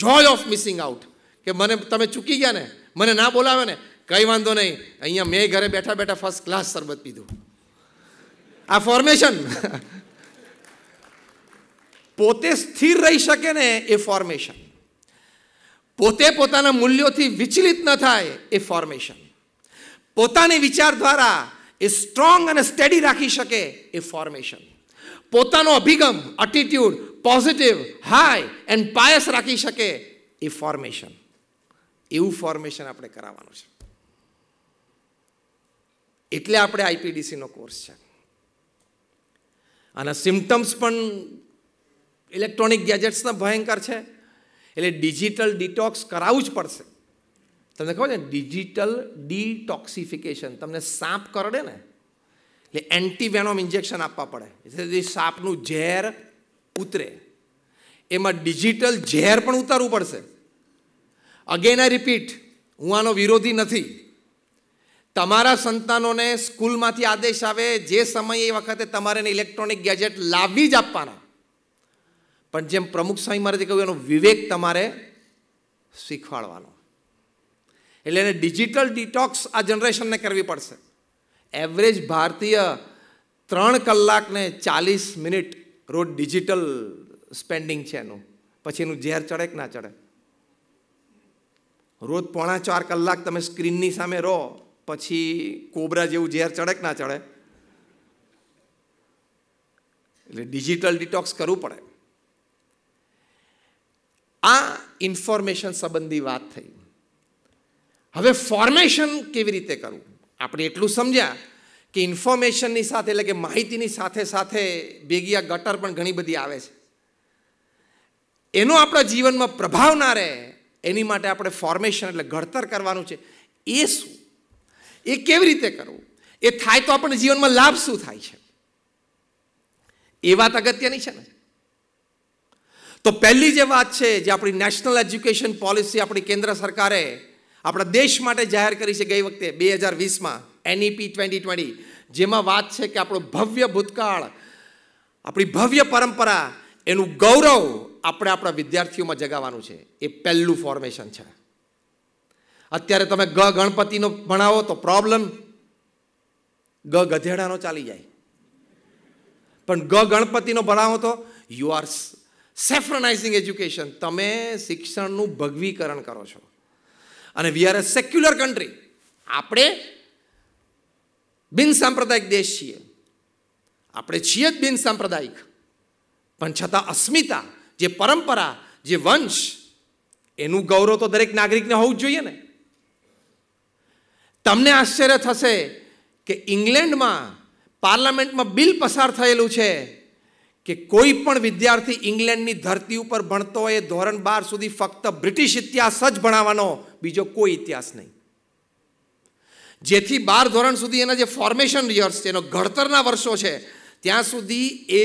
જોય ઓફ મિસિંગ આઉટ કે મને તમે ચૂકી ગયા ને મને ના બોલાવે ને કંઈ વાંધો નહીં અહીંયા મેં ઘરે બેઠા બેઠા ફર્સ્ટ ક્લાસ શરબત પીધું આ ફોર્મેશન પોતે સ્થિર રહી શકે ને એ ફોર્મેશન પોતે પોતાના મૂલ્યોથી વિચલિત ન થાય એ ફોર્મેશન પોતાની વિચાર દ્વારા એ સ્ટ્રોંગ અને સ્ટેડી રાખી શકે એ ફોર્મેશન પોતાનો અભિગમ attitude positive high and pious રાખી શકે એ ફોર્મેશન એવું ફોર્મેશન આપણે કરાવવાનું છે એટલે આપણે આઈપીડીસીનો કોર્સ છે અને સિમ્ટમ્સ પણ ઇલેક્ટ્રોનિક ગેજેટ્સના ભયંકર છે એટલે ડિજિટલ ડિટોક્સ કરાવવું જ પડશે તમને ખબર છે ડિજિટલ ડિટોક્સિફિકેશન તમને સાપ કરડે ને એટલે એન્ટીવેનોમ ઇન્જેક્શન આપવા પડે જેથી સાપનું ઝેર ઉતરે એમાં ડિજિટલ ઝેર પણ ઉતારવું પડશે અગેન આઈ રિપીટ હું આનો વિરોધી નથી તમારા સંતાનોને સ્કૂલમાંથી આદેશ આવે જે સમયે એ વખતે તમારે એને ઇલેક્ટ્રોનિક ગેજેટ લાવી જ આપવાના પણ જેમ પ્રમુખ સ્વામી મહારાજે કહ્યું એનો વિવેક તમારે શીખવાડવાનો એટલે એને ડિજિટલ ડિટોક્સ આ જનરેશનને કરવી પડશે એવરેજ ભારતીય ત્રણ કલાકને ચાલીસ મિનિટ રોજ ડિજિટલ સ્પેન્ડિંગ છે એનું પછી એનું ઝેર ચડે કે ના ચડે રોજ પોણા ચાર કલાક તમે સ્ક્રીનની સામે રહો પછી કોબરા જેવું ઝેર ચડે કે ના ચડે એટલે ડિજિટલ ડિટોક્સ કરવું પડે આ ઇન્ફોર્મેશન સંબંધી વાત થઈ હવે ફોર્મેશન કેવી રીતે કરવું આપણે એટલું સમજ્યા કે ઇન્ફોર્મેશનની સાથે એટલે કે માહિતીની સાથે સાથે ભેગિયા ગટર પણ ઘણી બધી આવે છે એનો આપણા જીવનમાં પ્રભાવ ના રહે એની માટે આપણે ફોર્મેશન એટલે ઘડતર કરવાનું છે એ શું એ કેવી રીતે કરવું એ થાય તો આપણને જીવનમાં લાભ શું થાય છે એ વાત અગત્યની છે ને તો પહેલી જે વાત છે જે આપણી નેશનલ એજ્યુકેશન પોલિસી આપણી કેન્દ્ર સરકારે આપણા દેશ માટે જાહેર કરી છે ગઈ વખતે બે હજાર વીસમાં એનઈપી ટ્વેન્ટી ટ્વેન્ટી જેમાં વાત છે કે આપણો ભવ્ય ભૂતકાળ આપણી ભવ્ય પરંપરા એનું ગૌરવ આપણે આપણા વિદ્યાર્થીઓમાં જગાવવાનું છે એ પહેલું ફોર્મેશન છે અત્યારે તમે ગ ગણપતિનો ભણાવો તો પ્રોબ્લેમ ગ ગધેડાનો ચાલી જાય પણ ગ ગણપતિનો ભણાવો તો યુ આર સેફ્રનાઇઝિંગ એજ્યુકેશન તમે શિક્ષણનું ભગવીકરણ કરો છો અને we are a secular country આપણે બિન સાંપ્રદાયિક દેશ છીએ આપણે છીએ જ બિન સાંપ્રદાયિક પણ છતાં અસ્મિતા જે પરંપરા જે વંશ એનું ગૌરવ તો દરેક નાગરિકને હોવું જ જોઈએ ને તમને આશ્ચર્ય થશે કે ઇંગ્લેન્ડમાં પાર્લામેન્ટમાં બિલ પસાર થયેલું છે કે કોઈ પણ વિદ્યાર્થી ઇંગ્લેન્ડની ધરતી ઉપર ભણતો હોય એ ધોરણ બાર સુધી ફક્ત બ્રિટિશ ઇતિહાસ જ ભણાવવાનો બીજો કોઈ ઇતિહાસ નહીં જેથી બાર ધોરણ સુધી એના જે ફોર્મેશન યર્સ છે એનો ઘડતરના વર્ષો છે ત્યાં સુધી એ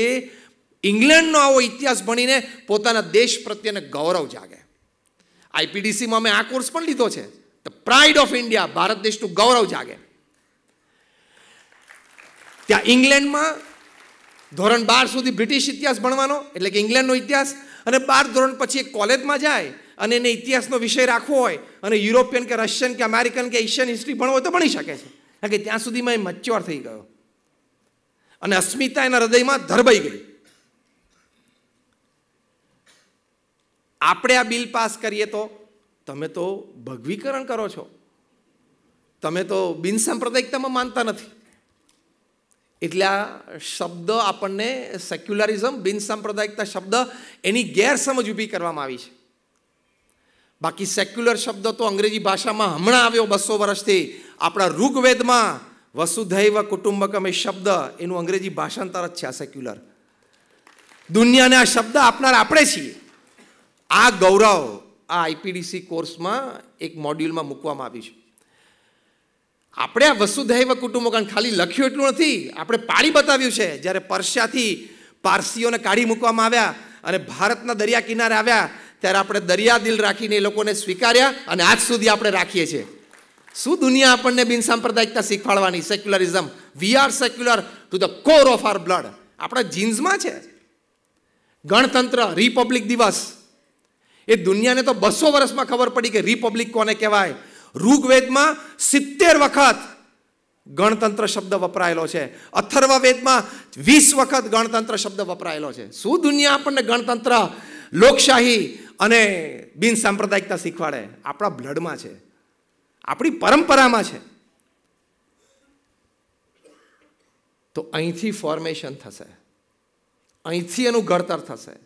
ઇંગ્લેન્ડનો આવો ઇતિહાસ ભણીને પોતાના દેશ પ્રત્યેને ગૌરવ જાગે આઈપીડીસીમાં મેં આ કોર્સ પણ લીધો છે the pride of India Bharat દેશનું ગૌરવ જાગે ત્યાં ઇંગ્લેન્ડમાં ધોરણ બાર સુધી બ્રિટિશ ઇતિહાસ ભણવાનો એટલે કે ઇંગ્લેન્ડનો ઇતિહાસ અને બાર ધોરણ પછી એક કોલેજમાં જાય અને એને ઇતિહાસનો વિષય રાખવો હોય અને યુરોપિયન કે રશિયન કે અમેરિકન કે એશિયન હિસ્ટ્રી ભણવો હોય તો ભણી શકે છે કારણ કે ત્યાં સુધીમાં એ મચ્યોર થઈ ગયો અને અસ્મિતા એના હૃદયમાં ધરબાઈ ગઈ આપણે આ બિલ પાસ કરીએ તો તમે તો ભગવીકરણ કરો છો તમે તો બિનસાંપ્રદાયિકતામાં માનતા નથી એટલે આ શબ્દ આપણને સેક્યુલરિઝમ બિનસાંપ્રદાયિકતા શબ્દ એની ગેરસમજ ઊભી કરવામાં આવી છે બાકી સેક્યુલર શબ્દ તો અંગ્રેજી ભાષામાં હમણાં આવ્યો બસો વર્ષથી આપણા ઋગવેદમાં વસુધૈવ કુટુંબકમ એ શબ્દ એનું અંગ્રેજી ભાષાંતર જ છે આ સેક્યુલર દુનિયાને આ શબ્દ આપનાર આપણે છીએ આ ગૌરવ આ આઈપીડીસી કોર્સમાં એક મોડ્યુલમાં મૂકવામાં આવ્યું છે આપણે આ વસુધૈવ કુટુંબકમ ખાલી લખ્યું એટલું નથી આપણે પાળી બતાવ્યું છે જ્યારે પરસ્યાથી પારસીઓને કાઢી મૂકવામાં આવ્યા અને ભારતના દરિયા કિનારે આવ્યા ત્યારે આપણે દરિયા દિલ રાખીને એ લોકોને સ્વીકાર્યા અને આજ સુધી આપણે રાખીએ છીએ શું દુનિયા આપણને બિનસાંપ્રદાયિકતા શીખવાડવાની secularism we are secular to the core of our blood આપણા જીન્સમાં છે ગણતંત્ર રિપબ્લિક દિવસ એ દુનિયાને તો બસો વર્ષમાં ખબર પડી કે રિપબ્લિક કોને કહેવાય ઋગ્વેદમાં સિત્તેર વખત ગણતંત્ર શબ્દ વપરાયેલો છે અથર્વવેદમાં વીસ વખત ગણતંત્ર શબ્દ વપરાયેલો છે શું દુનિયા આપણને ગણતંત્ર લોકશાહી અને બિન સાંપ્રદાયિકતા શીખવાડે આપણા બ્લડમાં છે આપણી પરંપરામાં છે તો અહીંથી ફોર્મેશન થશે અહીંથી એનું ઘડતર થશે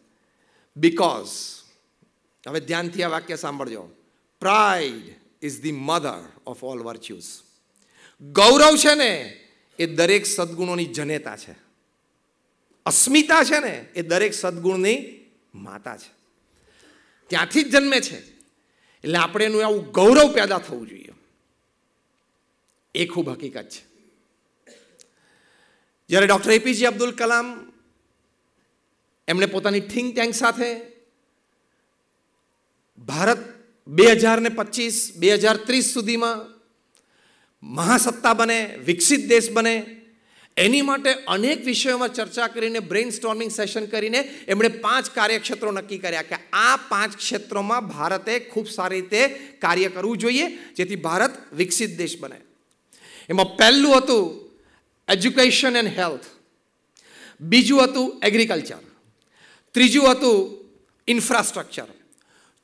બિકોઝ હવે ધ્યાનથી આ વાક્ય સાંભળજો pride is the mother of all virtues ગૌરવ છે ને એ દરેક સદગુણોની જનેતા છે અસ્મિતા છે ને એ દરેક સદગુણની માતા છે ત્યાંથી જ જન્મે છે એટલે આપણે એનું આવું ગૌરવ પેદા થવું જોઈએ એ ખૂબ હકીકત છે જ્યારે ડૉક્ટર એપીજે અબ્દુલ કલામ એમણે પોતાની થિંક ટેન્ક સાથે ભારત બે હજાર ને પચીસ બે હજાર ત્રીસ સુધીમાં મહાસત્તા બને વિકસિત દેશ બને એની માટે અનેક વિષયોમાં ચર્ચા કરીને બ્રેઇન સ્ટોર્મિંગ સેશન કરીને એમણે પાંચ કાર્યક્ષેત્રો નક્કી કર્યા કે આ પાંચ ક્ષેત્રોમાં ભારતે ખૂબ સારી રીતે કાર્ય કરવું જોઈએ જેથી ભારત વિકસિત દેશ બને એમાં પહેલું હતું એજ્યુકેશન એન્ડ હેલ્થ બીજું હતું એગ્રીકલ્ચર ત્રીજું હતું ઇન્ફ્રાસ્ટ્રક્ચર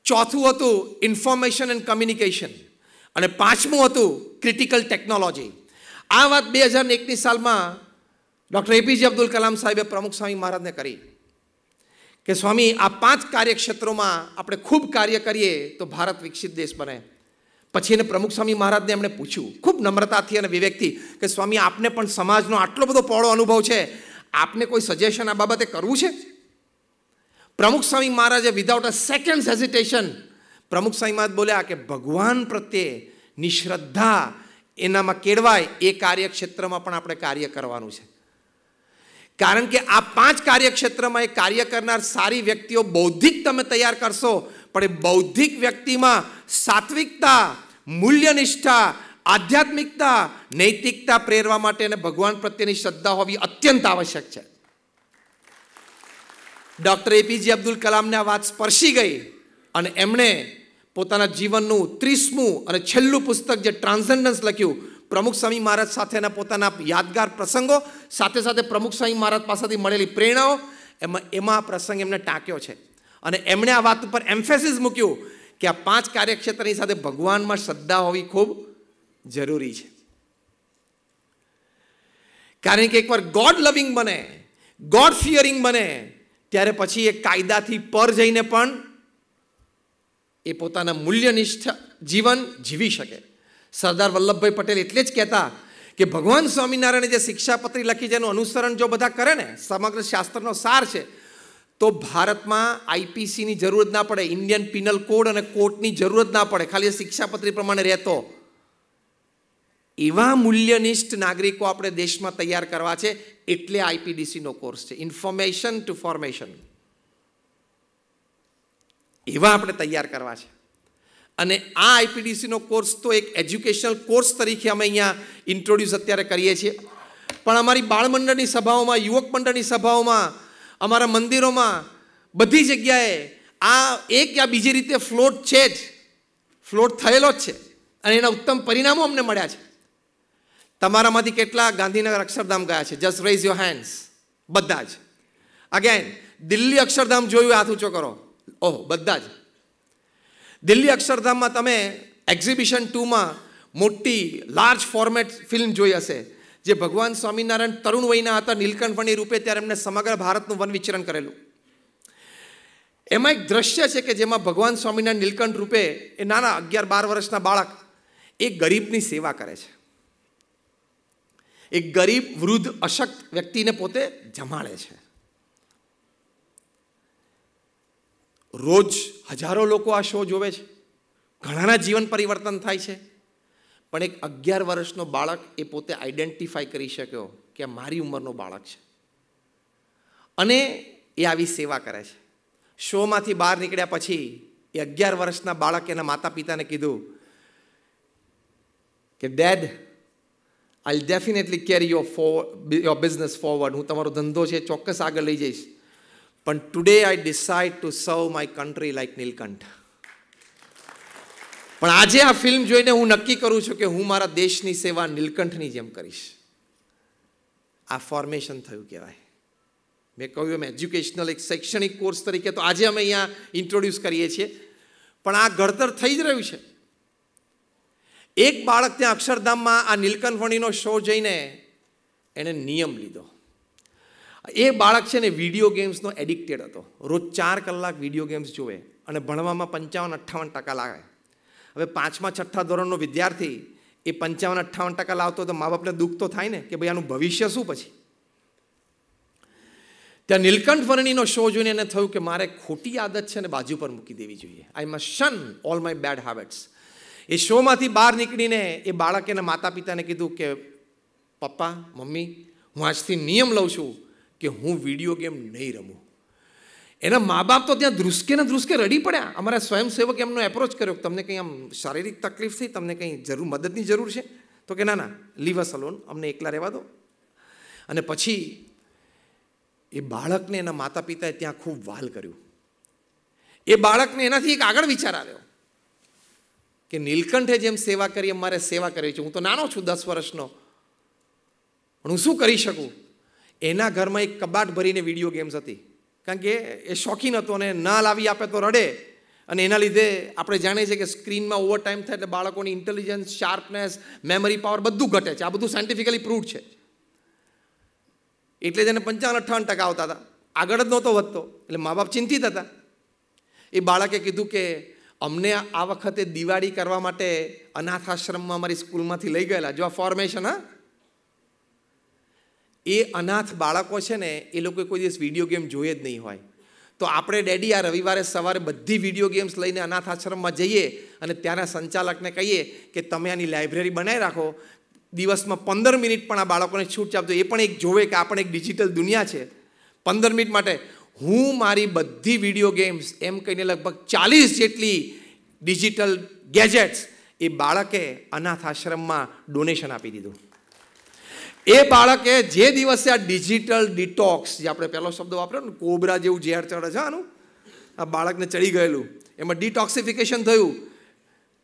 ચોથું હતું ઇન્ફોર્મેશન એન્ડ કમ્યુનિકેશન અને પાંચમું હતું ક્રિટિકલ ટેકનોલોજી આ વાત બે હજાર એકની સાલમાં ડૉક્ટર એપીજે અબ્દુલ કલામ સાહેબે પ્રમુખ સ્વામી મહારાજને કરી કે સ્વામી આ પાંચ કાર્યક્ષેત્રોમાં આપણે ખૂબ કાર્ય કરીએ તો ભારત વિકસિત દેશ બને પછી એને પ્રમુખ સ્વામી મહારાજને એમણે પૂછ્યું ખૂબ નમ્રતાથી અને વિવેકથી કે સ્વામી આપને પણ સમાજનો આટલો બધો પહોળો અનુભવ છે આપને કોઈ સજેશન આ બાબતે કરવું છે પ્રમુખ સ્વામી મહારાજે વિધાઉટ અ સેકન્ડ હેઝિટેશન પ્રમુખ સ્વામી મહારાજ બોલ્યા કે ભગવાન પ્રત્યે નિશ્રદ્ધા એનામાં કેળવાય એ કાર્યક્ષેત્રમાં પણ આપણે કાર્ય કરવાનું છે કારણ કે આ પાંચ કાર્યક્ષેત્રમાં એ કાર્ય કરનાર સારી વ્યક્તિઓ બૌદ્ધિક તમે તૈયાર કરશો પણ એ બૌદ્ધિક વ્યક્તિમાં સાત્વિકતા મૂલ્યનિષ્ઠા આધ્યાત્મિકતા નૈતિકતા પ્રેરવા માટે અને ભગવાન પ્રત્યેની શ્રદ્ધા હોવી અત્યંત આવશ્યક છે ડૉક્ટર એપીજે અબ્દુલ કલામને આ વાત સ્પર્શી ગઈ અને એમણે પોતાના જીવનનું ત્રીસમું અને છેલ્લું પુસ્તક જે ટ્રાન્સેન્ડન્સ લખ્યું પ્રમુખ સ્વામી મહારાજ સાથેના પોતાના યાદગાર પ્રસંગો સાથે સાથે પ્રમુખ સ્વામી મહારાજ પાસેથી મળેલી પ્રેરણાઓ એમાં એમાં આ પ્રસંગ એમને ટાંક્યો છે અને એમણે આ વાત ઉપર એમ્ફેસિસ મૂક્યું કે આ પાંચ કાર્યક્ષેત્રની સાથે ભગવાનમાં શ્રદ્ધા હોવી ખૂબ જરૂરી છે કારણ કે એકવાર ગોડ લવિંગ બને ગોડ ફિયરિંગ બને ત્યારે પછી એ કાયદાથી પર જઈને પણ એ પોતાના મૂલ્યનિષ્ઠ જીવન જીવી શકે સરદાર વલ્લભભાઈ પટેલ એટલે જ કહેતા કે ભગવાન સ્વામિનારાયણે જે શિક્ષાપત્રી લખી છે એનું અનુસરણ જો બધા કરે ને સમગ્ર શાસ્ત્રનો સાર છે તો ભારતમાં આઈપીસીની જરૂરત ના પડે ઇન્ડિયન પિનલ કોડ અને કોર્ટની જરૂરત ના પડે ખાલી શિક્ષાપત્રી પ્રમાણે રહેતો એવા મૂલ્યનિષ્ઠ નાગરિકો આપણે દેશમાં તૈયાર કરવા છે એટલે આઈપીડીસીનો કોર્સ છે ઇન્ફોર્મેશન ટુ ફોર્મેશન એવા આપણે તૈયાર કરવા છે અને આ આઈપીડીસીનો કોર્સ તો એક એજ્યુકેશનલ કોર્સ તરીકે અમે અહીંયા ઇન્ટ્રોડ્યુસ અત્યારે કરીએ છીએ પણ અમારી બાળમંડળની સભાઓમાં યુવક મંડળની સભાઓમાં અમારા મંદિરોમાં બધી જગ્યાએ આ એક યા બીજી રીતે ફ્લોટ છે જ ફ્લોટ થયેલો જ છે અને એના ઉત્તમ પરિણામો અમને મળ્યા છે તમારામાંથી કેટલા ગાંધીનગર અક્ષરધામ ગયા છે જસ્ટ રેઝ યોર હેન્ડ્સ બધા જ અગેન દિલ્હી અક્ષરધામ જોયું હાથ ઊંચો કરો ઓહો બધા જ દિલ્હી અક્ષરધામમાં તમે એક્ઝિબિશન ટુમાં મોટી લાર્જ ફોર્મેટ ફિલ્મ જોઈ હશે જે ભગવાન સ્વામિનારાયણ તરુણ વયના હતા નીલકંઠ રૂપે ત્યારે એમને સમગ્ર ભારતનું વન વિચરણ કરેલું એમાં એક દ્રશ્ય છે કે જેમાં ભગવાન સ્વામિનારાયણ નીલકંઠ રૂપે એ નાના અગિયાર બાર વર્ષના બાળક એ ગરીબની સેવા કરે છે એક ગરીબ વૃદ્ધ અશક્ત વ્યક્તિને પોતે જમાડે છે રોજ હજારો લોકો આ શો જોવે છે ઘણાના જીવન પરિવર્તન થાય છે પણ એક અગિયાર વર્ષનો બાળક એ પોતે આઈડેન્ટિફાય કરી શક્યો કે મારી ઉંમરનો બાળક છે અને એ આવી સેવા કરે છે શોમાંથી બહાર નીકળ્યા પછી એ અગિયાર વર્ષના બાળક એના માતા પિતાને કીધું કે dad I definitely carry your for your business forward હું તમારો ધંધો છે ચોક્કસ આગળ લઈ જઈશ પણ today I decide to serve my country like Nilkanth પણ આજે આ ફિલ્મ જોઈને હું નક્કી કરું છું કે હું મારા દેશની સેવા નીલકંઠની જેમ કરીશ આ ફોર્મેશન થયું કહેવાય મેં કહ્યું એમ એજ્યુકેશનલ એક શૈક્ષણિક કોર્સ તરીકે તો આજે અમે અહીંયા ઇન્ટ્રોડ્યુસ કરીએ છીએ પણ આ ઘડતર થઈ જ રહ્યું છે એક બાળક ત્યાં અક્ષરધામમાં આ નીલકંઠ શો જઈને એણે નિયમ લીધો એ બાળક છે ને વિડીયો ગેમ્સનો એડિક્ટેડ હતો રોજ ચાર કલાક વિડીયો ગેમ્સ જુએ અને ભણવામાં પંચાવન અઠ્ઠાવન ટકા લાવે હવે પાંચમા છઠ્ઠા ધોરણનો વિદ્યાર્થી એ પંચાવન અઠ્ઠાવન ટકા લાવતો તો મા બાપને દુઃખ તો થાય ને કે ભાઈ આનું ભવિષ્ય શું પછી ત્યાં નીલકંઠ વર્ણીનો શો જોઈને એને થયું કે મારે ખોટી આદત છે ને બાજુ પર મૂકી દેવી જોઈએ I must shun all my bad habits એ શોમાંથી બહાર નીકળીને એ બાળકે એના માતા પિતાને કીધું કે પપ્પા મમ્મી હું આજથી નિયમ લઉં છું કે હું વિડીયો ગેમ નહીં રમું એના મા બાપ તો ત્યાં ધ્રુસકે ને ધ્રુસકે રડી પડ્યા અમારા સ્વયંસેવક એમનો એપ્રોચ કર્યો તમને કંઈ આમ શારીરિક તકલીફ થઈ તમને કંઈ જરૂર મદદની જરૂર છે તો કે ના ના લીવ અસ અલોન અમને એકલા રહેવા દો અને પછી એ બાળકને એના માતા પિતાએ ત્યાં ખૂબ વાલ કર્યું એ બાળકને એનાથી એક આગળ વિચાર આવ્યો કે નીલકંઠે જેમ સેવા કરી એમ મારે સેવા કરવી છે હું તો નાનો છું દસ વર્ષનો હું શું કરી શકું એના ઘરમાં એક કબાટ ભરીને વિડીયો ગેમ્સ હતી કારણ કે એ શોખીન હતો અને ના લાવી આપે તો રડે અને એના લીધે આપણે જાણીએ છીએ કે સ્ક્રીનમાં ઓવર ટાઈમ થાય એટલે બાળકોની ઇન્ટેલિજન્સ શાર્પનેસ મેમરી પાવર બધું ઘટે છે આ બધું સાયન્ટિફિકલી પ્રૂવ છે એટલે જેને એને પંચાવન અઠ્ઠાવન ટકા આવતા હતા આગળ જ નહોતો વધતો એટલે મા બાપ ચિંતિત હતા એ બાળકે કીધું કે અમને આ વખતે દિવાળી કરવા માટે અનાથ આશ્રમમાં અમારી સ્કૂલમાંથી લઈ ગયેલા જો આ ફોર્મેશન હા એ અનાથ બાળકો છે ને એ લોકોએ કોઈ દિવસ વિડીયો ગેમ જોઈએ જ નહીં હોય તો આપણે ડેડી આ રવિવારે સવારે બધી વિડીયો ગેમ્સ લઈને અનાથ આશ્રમમાં જઈએ અને ત્યાંના સંચાલકને કહીએ કે તમે આની લાઇબ્રેરી બનાવી રાખો દિવસમાં પંદર મિનિટ પણ આ બાળકોને છૂટ આપજો એ પણ એક જોવે કે આપણે એક ડિજિટલ દુનિયા છે પંદર મિનિટ માટે હું મારી બધી વિડીયો ગેમ્સ એમ કહીને લગભગ ચાલીસ જેટલી ડિજિટલ ગેજેટ્સ એ બાળકે અનાથ આશ્રમમાં ડોનેશન આપી દીધું એ બાળકે જે દિવસે આ ડિજિટલ ડિટોક્સ જે આપણે પહેલો શબ્દ વાપર્યો ને કોબરા જેવું ઝેર ચડે છે આનું આ બાળકને ચડી ગયેલું એમાં ડિટોક્સિફિકેશન થયું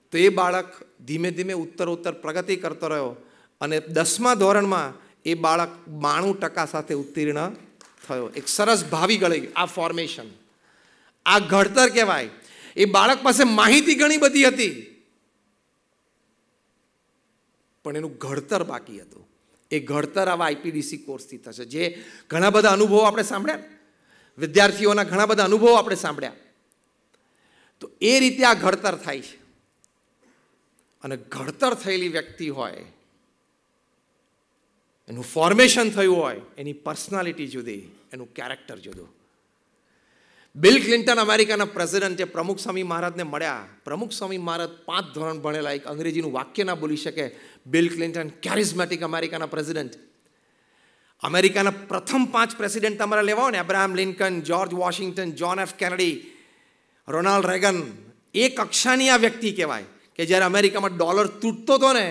તો એ બાળક ધીમે ધીમે ઉત્તર ઉત્તર પ્રગતિ કરતો રહ્યો અને દસમા ધોરણમાં એ બાળક બાણું ટકા સાથે ઉત્તીર્ણ થયો એક સરસ ભાવિ ગળી આ ફોર્મેશન આ ઘડતર કહેવાય એ બાળક પાસે માહિતી ઘણી બધી હતી પણ એનું ઘડતર બાકી હતું એ ઘડતર આવા આઈપીડીસી કોર્સથી થશે જે ઘણા બધા અનુભવો આપણે સાંભળ્યા વિદ્યાર્થીઓના ઘણા બધા અનુભવો આપણે સાંભળ્યા તો એ રીતે આ ઘડતર થાય છે અને ઘડતર થયેલી વ્યક્તિ હોય એનું ફોર્મેશન થયું હોય એની પર્સનાલિટી જુદી એનું કેરેક્ટર જુદું બિલ ક્લિન્ટન અમેરિકાના પ્રેસિડેન્ટ જે પ્રમુખ સ્વામી મહારાજને મળ્યા પ્રમુખ સ્વામી મહારાજ પાંચ ધોરણ ભણેલા એક અંગ્રેજીનું વાક્ય ના બોલી શકે બિલ ક્લિન્ટન કેરિઝમેટિક અમેરિકાના પ્રેસિડેન્ટ અમેરિકાના પ્રથમ પાંચ પ્રેસિડેન્ટ તમારે લેવા હોય ને Abraham Lincoln George Washington John F Kennedy Ronald Reagan એ કક્ષાની આ વ્યક્તિ કહેવાય કે જ્યારે અમેરિકામાં ડોલર તૂટતો હતો ને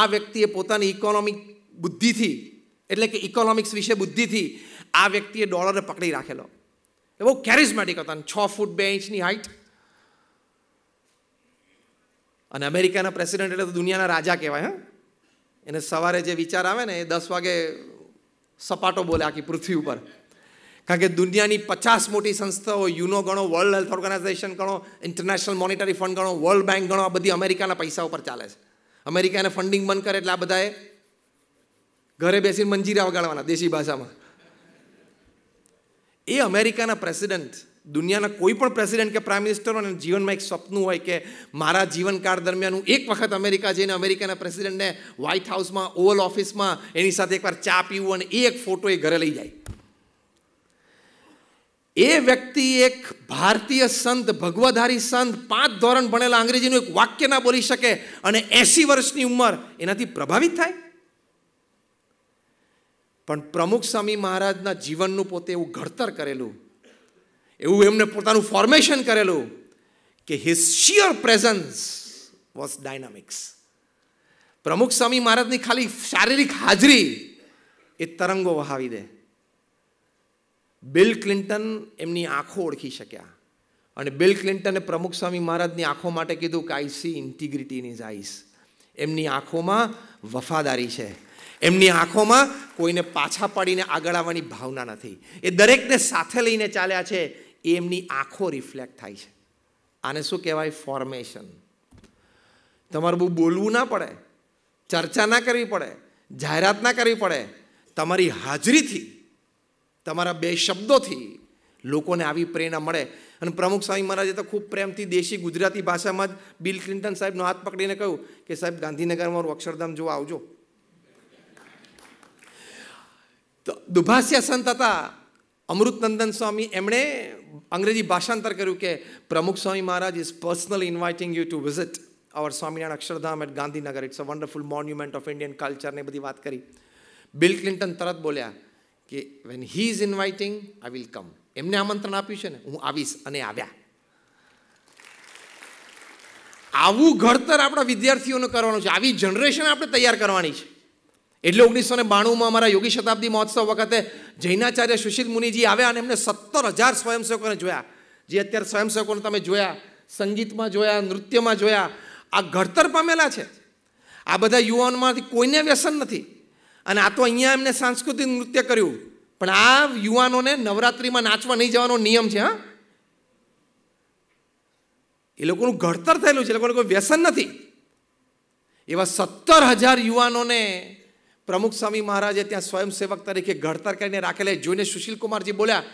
આ વ્યક્તિએ પોતાની ઇકોનોમિક બુદ્ધિથી એટલે કે ઇકોનોમિક્સ વિશે બુદ્ધિથી આ વ્યક્તિએ ડોલરને પકડી રાખેલો એ બહુ કેરિઝમેટિક હતા છ ફૂટ બે ઇંચની હાઇટ અને અમેરિકાના પ્રેસિડેન્ટ એટલે તો દુનિયાના રાજા કહેવાય હા એને સવારે જે વિચાર આવે ને એ દસ વાગે સપાટો બોલે આખી પૃથ્વી ઉપર કારણ કે દુનિયાની પચાસ મોટી સંસ્થાઓ યુનો ગણો વર્લ્ડ હેલ્થ ઓર્ગેનાઇઝેશન ગણો ઇન્ટરનેશનલ મોનિટરી ફંડ ગણો વર્લ્ડ બેંક ગણો આ બધી અમેરિકાના પૈસા ઉપર ચાલે છે અમેરિકાને ફંડિંગ બંધ કરે એટલે આ બધાએ ઘરે બેસીને મંજીરા વગાડવાના દેશી ભાષામાં એ અમેરિકાના પ્રેસિડેન્ટ દુનિયાના કોઈ પણ પ્રેસિડેન્ટ કે પ્રાઇમ મિનિસ્ટર અને જીવનમાં એક સપનું હોય કે મારા જીવનકાળ દરમિયાન હું એક વખત અમેરિકા જઈને અમેરિકાના પ્રેસિડેન્ટને વ્હાઇટ હાઉસમાં ઓવલ ઓફિસમાં એની સાથે એકવાર ચા પીવું અને એ એક ફોટો એ ઘરે લઈ જાય એ વ્યક્તિ એક ભારતીય સંત ભગવધારી સંત પાંચ ધોરણ ભણેલા અંગ્રેજીનું એક વાક્ય ના બોલી શકે અને એસી વર્ષની ઉંમર એનાથી પ્રભાવિત થાય પણ પ્રમુખ સ્વામી મહારાજના જીવનનું પોતે એવું ઘડતર કરેલું એવું એમને પોતાનું ફોર્મેશન કરેલું કે his sheer presence was dynamics Pramukh Swami મહારાજની ખાલી શારીરિક હાજરી એ તરંગો વહાવી દે બિલ ક્લિન્ટન એમની આંખો ઓળખી શક્યા અને બિલ ક્લિન્ટને પ્રમુખ સ્વામી મહારાજની આંખો માટે કીધું કે I see integrity in is eyes એમની આંખોમાં વફાદારી છે એમની આંખોમાં કોઈને પાછા પડીને આગળ આવવાની ભાવના નથી એ દરેકને સાથે લઈને ચાલ્યા છે એ એમની આંખો રિફ્લેક્ટ થાય છે આને શું કહેવાય ફોર્મેશન તમારે બહુ બોલવું ના પડે ચર્ચા ના કરવી પડે જાહેરાત ના કરવી પડે તમારી હાજરીથી તમારા બે શબ્દોથી લોકોને આવી પ્રેરણા મળે અને પ્રમુખ સ્વામી મહારાજે તો ખૂબ પ્રેમથી દેશી ગુજરાતી ભાષામાં જ બિલ ક્લિન્ટન સાહેબનો હાથ પકડીને કહ્યું કે સાહેબ ગાંધીનગરમાં અક્ષરધામ જોવા આવજો તો દુભાષ્યા સંત હતા અમૃતનંદન સ્વામી એમણે અંગ્રેજી ભાષાંતર કર્યું કે Pramukh Swami Maharaj is personal inviting you to visit our Swaminarayan Akshardham at Gandhinagar it's a wonderful monument of Indian culture ને બધી વાત કરી બિલ ક્લિન્ટન તરત બોલ્યા કે when he is inviting I will come એમને આમંત્રણ આપ્યું છે ને હું આવીશ અને આવ્યા આવું ઘડતર આપણા વિદ્યાર્થીઓનું કરવાનું છે આવી જનરેશન આપણે તૈયાર કરવાની છે એટલે ઓગણીસો ને બાણુંમાં અમારા યોગી શતાબ્દી મહોત્સવ વખતે જૈનાચાર્ય સુશીલ મુનિજી આવ્યા અને એમને સત્તર હજાર સ્વયંસેવકોને જોયા જે અત્યારે સ્વયંસેવકોને તમે જોયા સંગીતમાં જોયા નૃત્યમાં જોયા આ ઘડતર પામેલા છે આ બધા યુવાનોમાંથી કોઈને વ્યસન નથી અને આ તો અહીંયા એમને સાંસ્કૃતિક નૃત્ય કર્યું પણ આ યુવાનોને નવરાત્રિમાં નાચવા નહીં જવાનો નિયમ છે હા એ લોકોનું ઘડતર થયેલું છે એ લોકોને કોઈ વ્યસન નથી એવા સત્તર હજાર યુવાનોને પ્રમુખ સ્વામી મહારાજે ત્યાં સ્વયંસેવક તરીકે ઘડતર કરીને રાખેલા જોઈને સુશીલ સુશીલકુમારજી બોલ્યા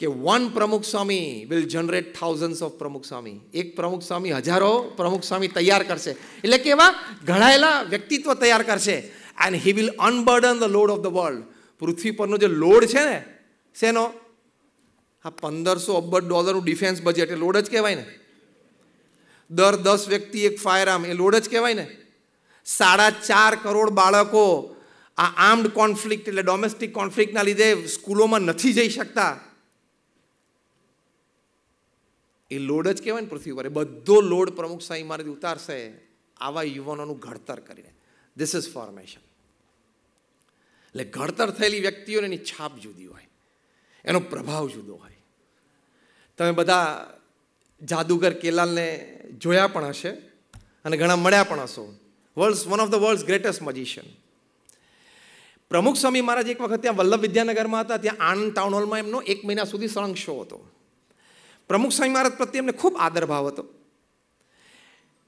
કે one Pramukh Swami will generate thousands of Pramukh Swami એક પ્રમુખ સ્વામી હજારો પ્રમુખ સ્વામી તૈયાર કરશે એટલે કે એવા ઘડાયેલા વ્યક્તિત્વ તૈયાર કરશે and he will unburden the load of the world પૃથ્વી પરનો જે લોડ છે ને શેનો આ પંદરસો અબજ ડોલરનું ડિફેન્સ બજેટ એ લોડ જ કહેવાય ને દર દસ વ્યક્તિ એક ફાયર આમ એ લોડ જ કહેવાય ને સાડા ચાર કરોડ બાળકો આ આર્મ્ડ કોન્ફ્લિક્ટ એટલે ડોમેસ્ટિક કોન્ફ્લિક્ટના લીધે સ્કૂલોમાં નથી જઈ શકતા એ લોડ જ કહેવાય ને પૃથ્વી પર એ બધો લોડ પ્રમુખ સાંઈ મારેથી ઉતારશે આવા યુવાનોનું ઘડતર કરીને ધીસ ઇઝ ફોર્મેશન એટલે ઘડતર થયેલી વ્યક્તિઓને એની છાપ જુદી હોય એનો પ્રભાવ જુદો હોય તમે બધા જાદુગર કેલાલને જોયા પણ હશે અને ઘણા મળ્યા પણ હશો world one of the world greatest magician Pramukh Swami મહારાજ એક વખત ત્યાં વલ્લભ વિદ્યાનગરમાં હતા ત્યાં આણંદ ટાઉન હોલમાં એમનો એક મહિના સુધી સળંગ શો હતો પ્રમુખ સ્વામી મહારાજ પ્રત્યે એમને ખૂબ આદરભાવ હતો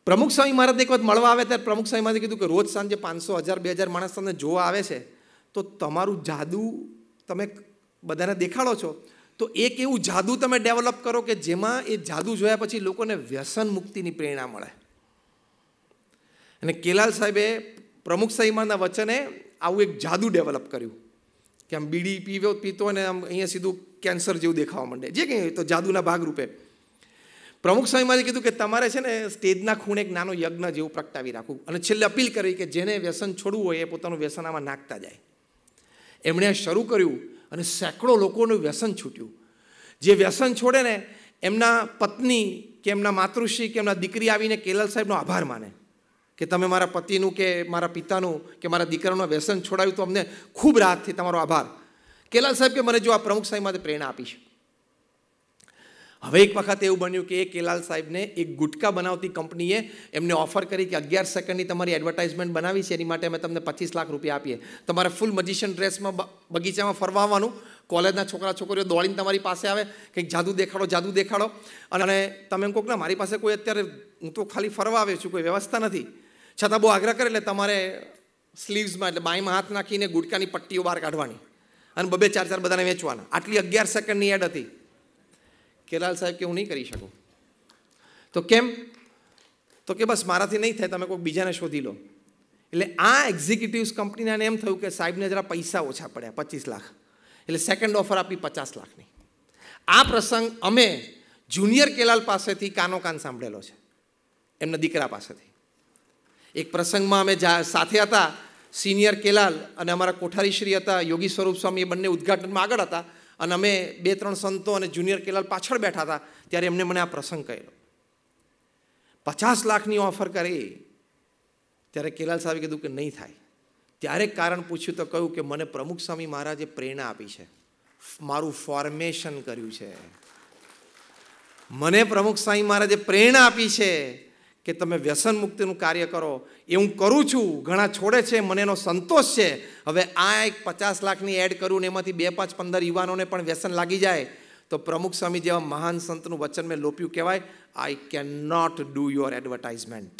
પ્રમુખ સ્વામી મહારાજ એક વખત મળવા આવે ત્યારે પ્રમુખ સ્વામી મહારાજે કીધું કે રોજ સાંજે પાંચસો હજાર બે હજાર માણસ તમને જોવા આવે છે તો તમારું જાદુ તમે બધાને દેખાડો છો તો એક એવું જાદુ તમે ડેવલપ કરો કે જેમાં એ જાદુ જોયા પછી લોકોને વ્યસન મુક્તિની પ્રેરણા મળે અને કેલાલ સાહેબે પ્રમુખ સાહેબના વચને આવું એક જાદુ ડેવલપ કર્યું કે આમ બીડી પીવો પીતો ને આમ અહીંયા સીધું કેન્સર જેવું દેખાવા માંડે જે કંઈ તો જાદુના ભાગરૂપે પ્રમુખ સ્વામી મહારાજે કીધું કે તમારે છે ને સ્ટેજના ખૂણે એક નાનો યજ્ઞ જેવું પ્રગટાવી રાખવું અને છેલ્લે અપીલ કરી કે જેને વ્યસન છોડવું હોય એ પોતાનું વ્યસન આમાં નાખતા જાય એમણે શરૂ કર્યું અને સેંકડો લોકોનું વ્યસન છૂટ્યું જે વ્યસન છોડે ને એમના પત્ની કે એમના માતૃશ્રી કે એમના દીકરી આવીને કેલલ સાહેબનો આભાર માને કે તમે મારા પતિનું કે મારા પિતાનું કે મારા દીકરાનું વ્યસન છોડાવ્યું તો અમને ખૂબ રાહત થઈ તમારો આભાર કેલાલ સાહેબ કે મને જો આ પ્રમુખ સાહેબ માટે પ્રેરણા આપી છે હવે એક વખત એવું બન્યું કે એ કેલાલ સાહેબને એક ગુટકા બનાવતી કંપનીએ એમને ઓફર કરી કે અગિયાર સેકન્ડની તમારી એડવર્ટાઇઝમેન્ટ બનાવી છે એની માટે અમે તમને પચીસ લાખ રૂપિયા આપીએ તમારે ફૂલ મજિશિયન ડ્રેસમાં બગીચામાં ફરવા કોલેજના છોકરા છોકરીઓ દોડીને તમારી પાસે આવે કંઈક જાદુ દેખાડો જાદુ દેખાડો અને તમે એમ કહો ના મારી પાસે કોઈ અત્યારે હું તો ખાલી ફરવા આવ્યો છું કોઈ વ્યવસ્થા નથી છતાં બહુ આગ્રહ કરે એટલે તમારે સ્લીવ્સમાં એટલે બાઈમાં હાથ નાખીને ગુટકાની પટ્ટીઓ બહાર કાઢવાની અને બબે ચાર ચાર બધાને વેચવાના આટલી અગિયાર સેકન્ડની એડ હતી કેલાલ સાહેબ કે હું નહીં કરી શકું તો કેમ તો કે બસ મારાથી નહીં થાય તમે કોઈ બીજાને શોધી લો એટલે આ એક્ઝિક્યુટિવ્સ કંપનીને એમ થયું કે સાહેબને જરા પૈસા ઓછા પડ્યા પચીસ લાખ એટલે સેકન્ડ ઓફર આપી પચાસ લાખની આ પ્રસંગ અમે જુનિયર કેલાલ પાસેથી કાનો કાન સાંભળેલો છે એમના દીકરા પાસેથી એક પ્રસંગમાં અમે સાથે હતા સિનિયર કેલાલ અને અમારા કોઠારીશ્રી હતા યોગી સ્વરૂપ સ્વામી એ બંને ઉદઘાટનમાં આગળ હતા અને અમે બે ત્રણ સંતો અને જુનિયર કેલાલ પાછળ બેઠા હતા ત્યારે એમને મને આ પ્રસંગ કહેલો પચાસ લાખની ઓફર કરી ત્યારે કેલાલ સાહેબે કીધું કે નહીં થાય ત્યારે કારણ પૂછ્યું તો કહ્યું કે મને પ્રમુખ સ્વામી મહારાજે પ્રેરણા આપી છે મારું ફોર્મેશન કર્યું છે મને પ્રમુખ સ્વામી મહારાજે પ્રેરણા આપી છે કે તમે વ્યસન મુક્તિનું કાર્ય કરો એ હું કરું છું ઘણા છોડે છે મને એનો સંતોષ છે હવે આ એક પચાસ લાખની એડ કરું ને એમાંથી બે પાંચ પંદર યુવાનોને પણ વ્યસન લાગી જાય તો પ્રમુખ સ્વામી જેવા મહાન સંતનું વચન મેં લોપ્યું કહેવાય I can not do your advertisement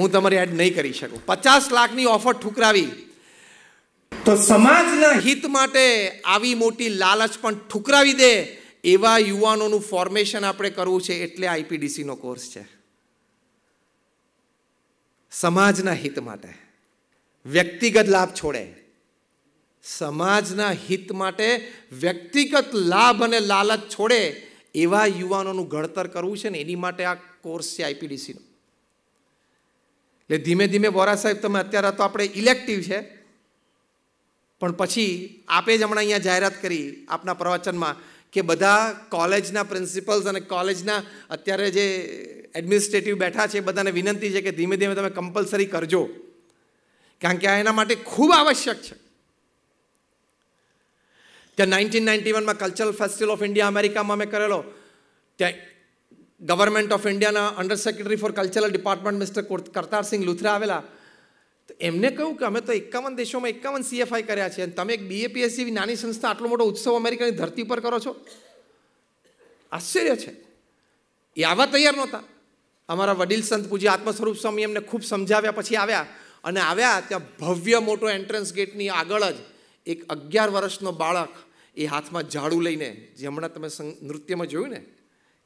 હું તમારી એડ નહીં કરી શકું પચાસ લાખની ઓફર ઠુકરાવી તો સમાજના હિત માટે આવી મોટી લાલચ પણ ઠુકરાવી દે એવા યુવાનોનું ફોર્મેશન આપણે કરવું છે એટલે આઈપીડીસીનો કોર્સ છે સમાજના હિત માટે વ્યક્તિગત લાભ છોડે સમાજના હિત માટે વ્યક્તિગત લાભ અને લાલચ છોડે એવા યુવાનોનું ઘડતર કરવું છે ને એની માટે આ કોર્સ છે આઈપીડીસીનો એટલે ધીમે ધીમે વોરા સાહેબ તમે અત્યારે તો આપણે ઇલેક્ટિવ છે પણ પછી આપે જ હમણાં અહીંયા જાહેરાત કરી આપના પ્રવચનમાં કે બધા કોલેજના પ્રિન્સિપલ્સ અને કોલેજના અત્યારે જે એડમિનિસ્ટ્રેટિવ બેઠા છે બધાને વિનંતી છે કે ધીમે ધીમે તમે કમ્પલસરી કરજો કારણ કે આ એના માટે ખૂબ આવશ્યક છે ત્યાં નાઇન્ટીન નાઇન્ટી વનમાં કલ્ચરલ ફેસ્ટિવલ ઓફ ઇન્ડિયા અમેરિકામાં મેં કરેલો ત્યાં ગવર્મેન્ટ ઓફ ઇન્ડિયાના under secretary for cultural department mister Kartarsingh Luthra આવેલા તો એમને કહ્યું કે અમે તો એકાવન દેશોમાં એકાવન સીએફઆઈ કર્યા છે અને તમે એક બીએપીએસસી જેવી નાની સંસ્થા આટલો મોટો ઉત્સવ અમેરિકાની ધરતી પર કરો છો આશ્ચર્ય છે એ આવા તૈયાર નહોતા અમારા વડીલ સંત પૂજ્ય આત્મસ્વરૂપ સ્વામી એમને ખૂબ સમજાવ્યા પછી આવ્યા અને આવ્યા ત્યાં ભવ્ય મોટો એન્ટ્રન્સ ગેટની આગળ જ એક અગિયાર વર્ષનો બાળક એ હાથમાં ઝાડુ લઈને જે હમણાં તમે નૃત્યમાં જોયું ને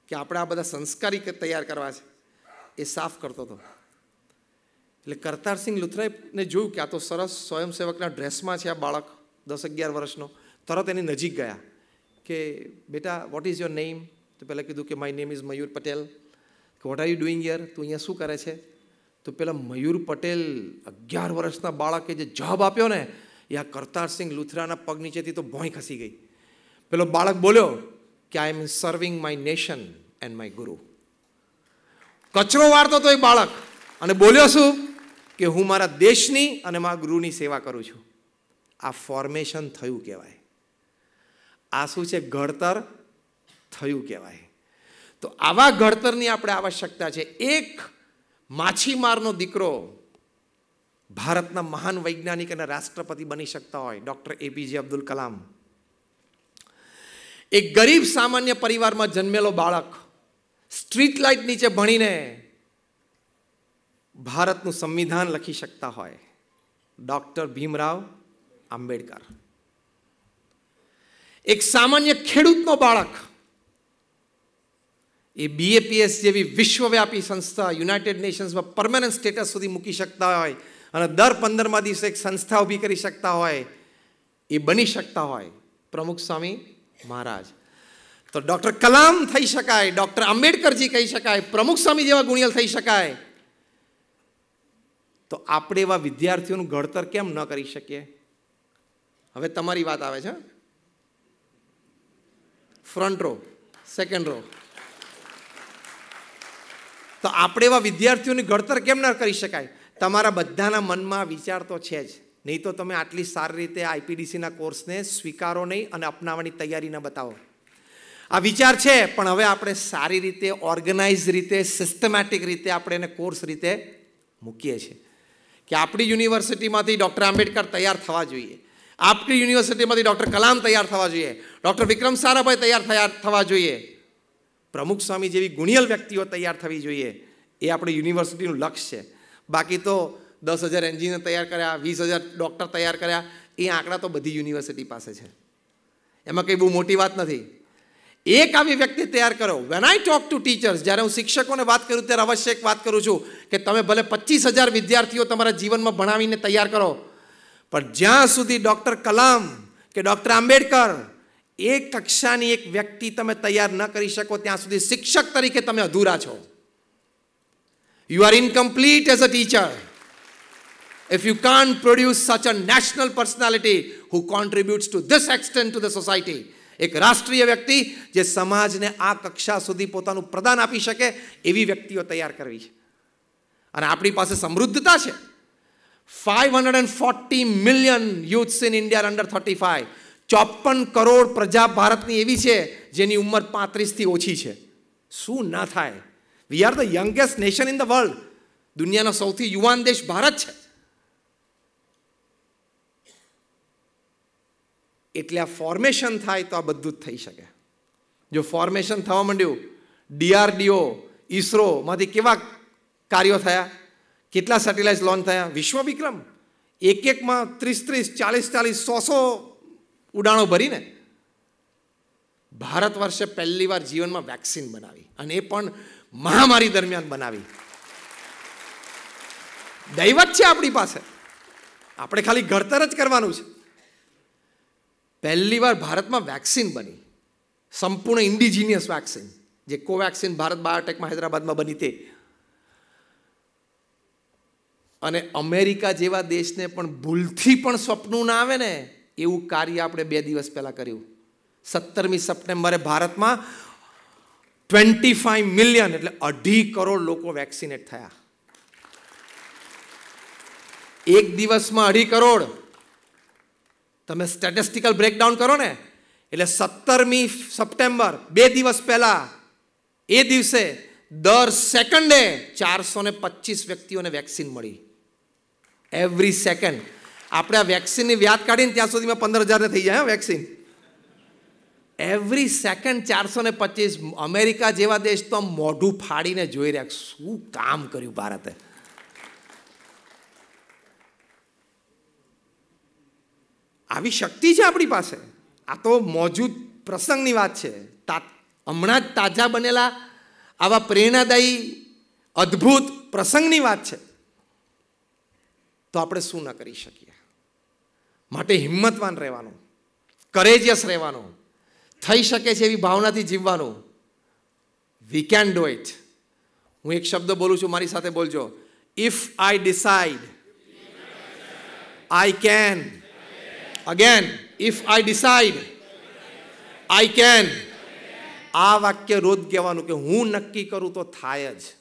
કે આપણે આ બધા સંસ્કારી તૈયાર કરવા છે એ સાફ કરતો હતો એટલે કરતાર સિંહ લુથરાઈને જોયું કે આ તો સરસ સ્વયંસેવકના ડ્રેસમાં છે આ બાળક દસ અગિયાર વર્ષનો તરત એની નજીક ગયા કે બેટા વોટ ઇઝ યોર નેમ તો પહેલાં કીધું કે my name is Mayur Patel કે વોટ આર યુ ડુઈંગ યર તું અહીંયા શું કરે છે તો પેલા મયુર પટેલ અગિયાર વર્ષના બાળકે જે જવાબ આપ્યો ને એ આ કરતારસિંહ લુથરાના પગ નીચેથી તો ભોંય ખસી ગઈ પેલો બાળક બોલ્યો કે I am serving my nation and my guru કચરો વારતો હતો એ બાળક અને બોલ્યો શું કે હું મારા દેશની અને મારા ગુરુની સેવા કરું છું આ ફોર્મેશન થયું કહેવાય આ શું છે ઘડતર થયું કહેવાય તો આવા ઘડતરની આપણે આવશ્યકતા છે એક માછીમારનો દીકરો ભારતના મહાન વૈજ્ઞાનિક અને રાષ્ટ્રપતિ બની શકતા હોય ડૉક્ટર એપીજે અબ્દુલ કલામ એક ગરીબ સામાન્ય પરિવારમાં જન્મેલો બાળક સ્ટ્રીટ લાઇટ નીચે ભણીને ભારતનું સંવિધાન લખી શકતા હોય ડૉક્ટર ભીમરાવ આંબેડકર એક સામાન્ય ખેડૂતનો બાળક એ બીએપીએસ જેવી વિશ્વવ્યાપી સંસ્થા યુનાઇટેડ નેશન્સમાં પરમાનન્ટ સ્ટેટસ સુધી મૂકી શકતા હોય અને દર પંદરમાં દિવસે એક સંસ્થા ઊભી કરી શકતા હોય એ બની શકતા હોય પ્રમુખ સ્વામી મહારાજ તો ડૉક્ટર કલામ થઈ શકાય ડૉક્ટર આંબેડકરજી કહી શકાય પ્રમુખ સ્વામી જેવા ગુણિયલ થઈ શકાય તો આપણે એવા વિદ્યાર્થીઓનું ઘડતર કેમ ન કરી શકીએ હવે તમારી વાત આવે છે ફ્રન્ટ રો સેકન્ડ રો તો આપણે એવા વિદ્યાર્થીઓની ઘડતર કેમ ન કરી શકાય તમારા બધાના મનમાં વિચાર તો છે જ નહીં તો તમે આટલી સારી રીતે આઈપીડીસીના કોર્સને સ્વીકારો નહીં અને અપનાવવાની તૈયારી ન બતાવો આ વિચાર છે પણ હવે આપણે સારી રીતે ઓર્ગેનાઇઝ રીતે સિસ્ટમેટિક રીતે આપણે એને કોર્સ રીતે મૂકીએ છીએ કે આપણી યુનિવર્સિટીમાંથી ડૉક્ટર આંબેડકર તૈયાર થવા જોઈએ આપણી યુનિવર્સિટીમાંથી ડૉક્ટર કલામ તૈયાર થવા જોઈએ ડૉક્ટર વિક્રમ સારાભાઈ તૈયાર થયા થવા જોઈએ પ્રમુખ સ્વામી જેવી ગુણિયલ વ્યક્તિઓ તૈયાર થવી જોઈએ એ આપણી યુનિવર્સિટીનું લક્ષ્ય છે બાકી તો દસ હજાર એન્જિનિયર તૈયાર કર્યા વીસ હજાર ડૉક્ટર તૈયાર કર્યા એ આંકડા તો બધી યુનિવર્સિટી પાસે છે એમાં કંઈ બહુ મોટી વાત નથી એક આવી વ્યક્તિ તૈયાર કરો when I talk to teachers જ્યારે હું શિક્ષકોને વાત કરું ત્યારે અવશ્ય એક વાત કરું છું કે તમે ભલે પચીસ હજાર વિદ્યાર્થીઓ તમારા જીવનમાં ભણાવીને તૈયાર કરો પણ જ્યાં સુધી ડૉક્ટર કલામ કે ડૉક્ટર આંબેડકર એ કક્ષાની એક વ્યક્તિ તમે તૈયાર ન કરી શકો ત્યાં સુધી શિક્ષક તરીકે તમે અધૂરા છો you are incomplete as a teacher if you can produce such a national personality who contributes to this extent to the society એક રાષ્ટ્રીય વ્યક્તિ જે સમાજને આ કક્ષા સુધી પોતાનું પ્રદાન આપી શકે એવી વ્યક્તિઓ તૈયાર કરવી છે અને આપણી પાસે સમૃદ્ધતા છે five hundred and forty million youths in India under thirty five ચોપન કરોડ પ્રજા ભારતની એવી છે જેની ઉંમર પાંત્રીસથી ઓછી છે શું ના થાય we are the youngest nation in the world દુનિયાનો સૌથી યુવાન દેશ ભારત છે એટલે આ ફોર્મેશન થાય તો આ બધું જ થઈ શકે જો ફોર્મેશન થવા માંડ્યું ડીઆરડીઓ ઈસરોમાંથી કેવા કાર્યો થયા કેટલા સેટેલાઇટ લોન્ચ થયા વિશ્વ વિક્રમ એક એકમાં ત્રીસ ત્રીસ ચાલીસ ચાલીસ સો સો ઉડાણો ભરીને ભારત વર્ષે પહેલી વાર જીવનમાં વેક્સિન બનાવી અને એ પણ મહામારી દરમિયાન બનાવી દૈવત છે આપણી પાસે આપણે ખાલી ઘડતર જ કરવાનું છે પહેલીવાર ભારતમાં વેક્સિન બની સંપૂર્ણ ઇન્ડિજિનિયસ વેક્સિન જે કોવેક્સિન ભારત બાયોટેકમાં હૈદરાબાદમાં બની તે અને અમેરિકા જેવા દેશને પણ ભૂલથી પણ સપનું ના આવે ને એવું કાર્ય આપણે બે દિવસ પહેલાં કર્યું સત્તરમી સપ્ટેમ્બરે ભારતમાં ટ્વેન્ટી ફાઈવ મિલિયન એટલે અઢી કરોડ લોકો વેક્સિનેટ થયા એક દિવસમાં અઢી કરોડ તમે સ્ટેટિસ્ટિકલ બ્રેકડાઉન કરો ને એટલે સત્તરમી સપ્ટેમ્બર બે દિવસ પહેલાં એ દિવસે દર સેકન્ડે ચારસો ને પચીસ વ્યક્તિઓને વેક્સિન મળી એવરી સેકન્ડ આપણે આ વેક્સિનની વ્યાજ કાઢીને ત્યાં સુધીમાં પંદર હજારને થઈ જાય વેક્સિન એવરી સેકન્ડ ચારસો ને પચીસ અમેરિકા જેવા દેશ તો મોઢું ફાડીને જોઈ રહ્યા શું કામ કર્યું ભારતે આવી શક્તિ છે આપણી પાસે આ તો મોજૂદ પ્રસંગની વાત છે હમણાં જ તાજા બનેલા આવા પ્રેરણાદાયી અદ્ભુત પ્રસંગની વાત છે તો આપણે શું ન કરી શકીએ માટે હિંમતવાન રહેવાનું કરેજિયસ રહેવાનું થઈ શકે છે એવી ભાવનાથી જીવવાનું વી કેન ડુ ઇટ હું એક શબ્દ બોલું છું મારી સાથે બોલજો if I decide I can again if I decide I can આ વાક્ય રોજ કહેવાનું કે હું નક્કી કરું તો થાય જ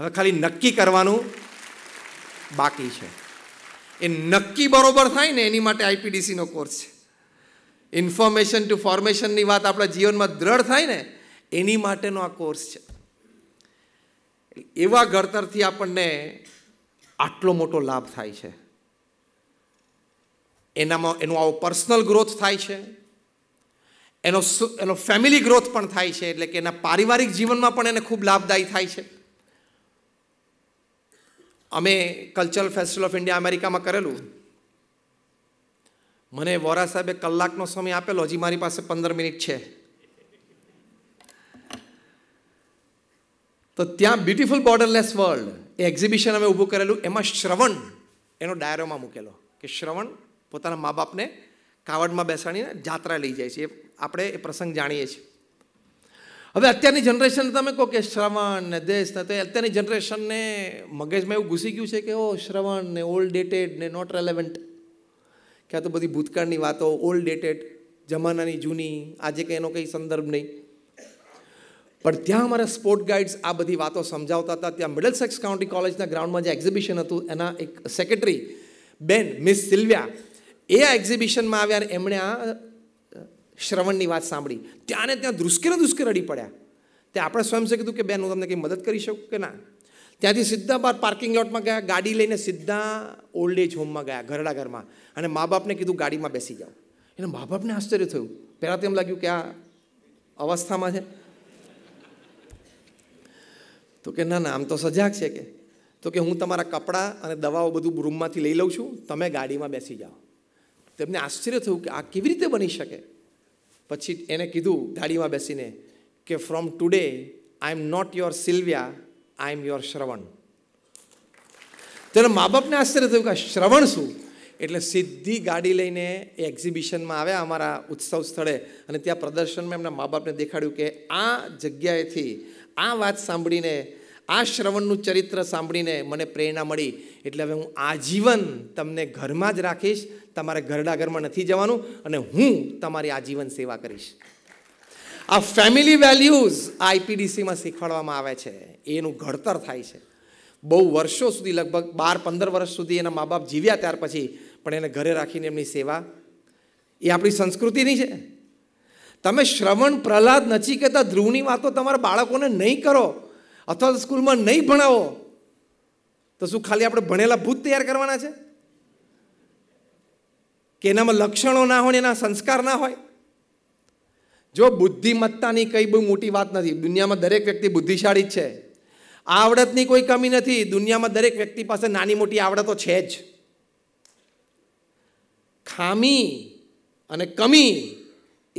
હવે ખાલી નક્કી કરવાનું બાકી છે એ નક્કી બરોબર થાય ને એની માટે આઈપીડીસીનો કોર્સ છે ઇન્ફોર્મેશન ટુ ફોર્મેશનની વાત આપણા જીવનમાં દ્રઢ થાય ને એની માટેનો આ કોર્સ છે એવા ઘડતરથી આપણને આટલો મોટો લાભ થાય છે એનામાં એનું આવો પર્સનલ ગ્રોથ થાય છે એનો એનો ફેમિલી ગ્રોથ પણ થાય છે એટલે કે એના પારિવારિક જીવનમાં પણ એને ખૂબ લાભદાયી થાય છે અમે કલ્ચરલ ફેસ્ટિવલ ઓફ ઇન્ડિયા અમેરિકામાં કરેલું મને વોરા સાહેબે કલાકનો સમય આપેલો હજી મારી પાસે પંદર મિનિટ છે તો ત્યાં બ્યુટિફુલ બોર્ડરલેસ વર્લ્ડ એ એક્ઝિબિશન અમે ઊભું કરેલું એમાં શ્રવણ એનો ડાયરોમાં મૂકેલો કે શ્રવણ પોતાના મા બાપને કાવડમાં બેસાડીને જાત્રા લઈ જાય છે એ આપણે એ પ્રસંગ જાણીએ છીએ હવે અત્યારની જનરેશન તમે કહો કે શ્રવણ ને દેશ ને તો અત્યારની જનરેશનને મગજમાં એવું ઘૂસી ગયું છે કે ઓ શ્રવણ ને ઓલ્ડ ડેટેડ ને નોટ રેલેવન્ટ ક્યાં તો બધી ભૂતકાળની વાતો ઓલ્ડ ડેટેડ જમાનાની જૂની આજે કંઈ એનો કંઈ સંદર્ભ નહીં પણ ત્યાં અમારા સ્પોર્ટ ગાઈડ્સ આ બધી વાતો સમજાવતા હતા ત્યાં મિડલ સેક્સ કાઉન્ટી કોલેજના ગ્રાઉન્ડમાં જે એક્ઝિબિશન હતું એના એક સેક્રેટરી બેન મિસ સિલ્વિયા એ આ એક્ઝિબિશનમાં આવ્યા એમણે આ શ્રવણની વાત સાંભળી ત્યાં ને ત્યાં દુષ્કેરે દુષ્કેર અડી પડ્યા ત્યાં આપણે સ્વયંસે કીધું કે બેન હું તમને કંઈ મદદ કરી શકું કે ના ત્યાંથી સીધા બાર પાર્કિંગ લોટમાં ગયા ગાડી લઈને સીધા ઓલ્ડ એજ હોમમાં ગયા ઘરડા ઘરમાં અને મા બાપને કીધું ગાડીમાં બેસી જાઓ એને મા બાપને આશ્ચર્ય થયું પહેલાં તો એમ લાગ્યું કે આ અવસ્થામાં છે તો કે ના ના આમ તો સજાગ છે કે તો કે હું તમારા કપડાં અને દવાઓ બધું રૂમમાંથી લઈ લઉં છું તમે ગાડીમાં બેસી જાઓ તેમને આશ્ચર્ય થયું કે આ કેવી રીતે બની શકે પછી એને કીધું ગાડીમાં બેસીને કે from today I am not your Sylvia I am your Shravan તેના મા બાપને આશ્ચર્ય થયું કે શ્રવણ શું એટલે સીધી ગાડી લઈને એ એક્ઝિબિશનમાં આવ્યા અમારા ઉત્સવ સ્થળે અને ત્યાં પ્રદર્શનમાં એમના મા બાપને દેખાડ્યું કે આ જગ્યાએથી આ વાત સાંભળીને આ શ્રવણનું ચરિત્ર સાંભળીને મને પ્રેરણા મળી એટલે હવે હું આજીવન તમને ઘરમાં જ રાખીશ તમારે ઘરડા ઘરમાં નથી જવાનું અને હું તમારી આજીવન સેવા કરીશ આ ફેમિલી વેલ્યુઝ આઈપીડીસીમાં શીખવાડવામાં આવે છે એનું ઘડતર થાય છે બહુ વર્ષો સુધી લગભગ બાર પંદર વર્ષ સુધી એના મા બાપ જીવ્યા ત્યાર પછી પણ એને ઘરે રાખીને એમની સેવા એ આપણી સંસ્કૃતિની છે તમે શ્રવણ પ્રહલાદ નચિકેતા ધ્રુવની વાતો તમારા બાળકોને નહીં કરો અથવા તો સ્કૂલમાં નહીં ભણાવો તો શું ખાલી આપણે ભણેલા ભૂત તૈયાર કરવાના છે કે એનામાં લક્ષણો ના હોય એના સંસ્કાર ના હોય જો બુદ્ધિમત્તાની કંઈ બહુ મોટી વાત નથી દુનિયામાં દરેક વ્યક્તિ બુદ્ધિશાળી જ છે આવડતની કોઈ કમી નથી દુનિયામાં દરેક વ્યક્તિ પાસે નાની મોટી આવડતો છે જ ખામી અને કમી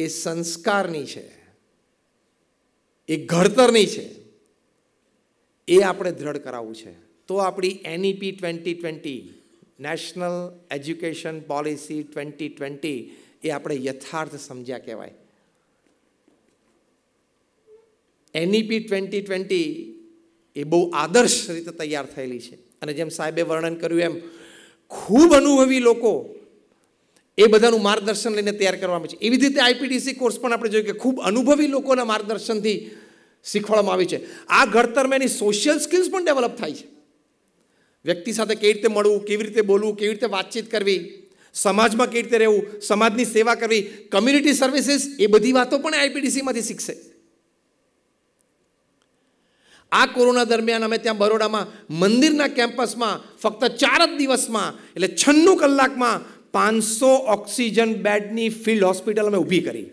એ સંસ્કારની છે એ ઘડતરની છે એ આપણે દ્રઢ કરાવવું છે તો આપણી NEP twenty twenty national education policy twenty twenty એ આપણે યથાર્થ સમજ્યા કહેવાય એનઈપી ટ્વેન્ટી ટ્વેન્ટી એ બહુ આદર્શ રીતે તૈયાર થયેલી છે અને જેમ સાહેબે વર્ણન કર્યું એમ ખૂબ અનુભવી લોકો એ બધાનું માર્ગદર્શન લઈને તૈયાર કરવામાં છે એવી રીતે આઈપીડીસી કોર્સ પણ આપણે જોયું કે ખૂબ અનુભવી લોકોના માર્ગદર્શનથી શીખવાડવામાં આવી છે આ ઘડતરમાં એની સોશિયલ સ્કિલ્સ પણ ડેવલપ થાય છે વ્યક્તિ સાથે કેવી રીતે મળવું કેવી રીતે બોલવું કેવી રીતે વાતચીત કરવી સમાજમાં કેવી રીતે રહેવું સમાજની સેવા કરવી કમ્યુનિટી સર્વિસીસ એ બધી વાતો પણ આઈપીડીસીમાંથી શીખશે આ કોરોના દરમિયાન અમે ત્યાં બરોડામાં મંદિરના કેમ્પસમાં ફક્ત ચાર જ દિવસમાં એટલે છન્નું કલાકમાં પાંચસો ઓક્સિજન બેડની ફિલ્ડ હોસ્પિટલ અમે ઊભી કરી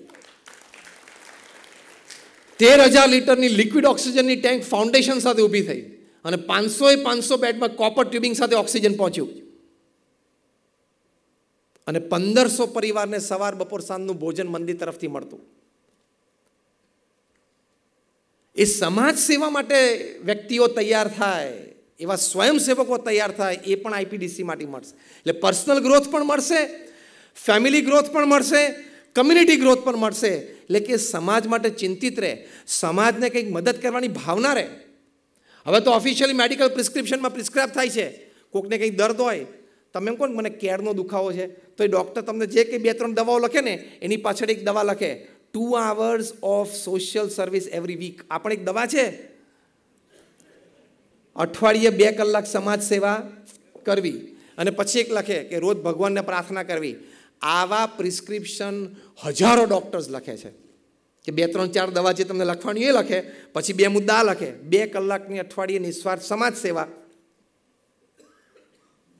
તેર હજાર લીટરની લિક્વિડ ઓક્સિજનની ટેન્ક ફાઉન્ડેશન સાથે ઊભી થઈ અને પાંચસો એ પાંચસો બેડમાં કોપર ટ્યુબિંગ સાથે ઓક્સિજન પહોંચ્યું અને પંદરસો પરિવારને સવાર બપોર સાંજનું ભોજન મંદિર તરફથી મળતું એ સમાજ સેવા માટે વ્યક્તિઓ તૈયાર થાય એવા સ્વયંસેવકો તૈયાર થાય એ પણ આઈપીડીસી માટે મળશે એટલે પર્સનલ ગ્રોથ પણ મળશે ફેમિલી ગ્રોથ પણ મળશે કમ્યુનિટી ગ્રોથ પણ મળશે એટલે કે સમાજ માટે ચિંતિત રહે સમાજને કંઈક મદદ કરવાની ભાવના રહે હવે તો ઓફિશિયલી મેડિકલ પ્રિસ્ક્રિપ્શનમાં પ્રિસ્ક્રાઇબ થાય છે કોઈકને કંઈક દર્દ હોય તમે એમ કહો ને મને કેરનો દુખાવો છે તો એ ડૉક્ટર તમને જે કંઈ બે ત્રણ દવાઓ લખે ને એની પાછળ એક દવા લખે two hours of social service every week આપણે એક દવા છે અઠવાડિયે બે કલાક સમાજ સેવા કરવી અને પછી એક લખે કે રોજ ભગવાનને પ્રાર્થના કરવી આવા પ્રિસ્ક્રિપ્શન હજારો ડૉક્ટર્સ લખે છે કે બે ત્રણ ચાર દવા જે તમને લખવાની એ લખે પછી બે મુદ્દા લખે બે કલાકની અઠવાડિયે નિસ્વાર્થ સમાજ સેવા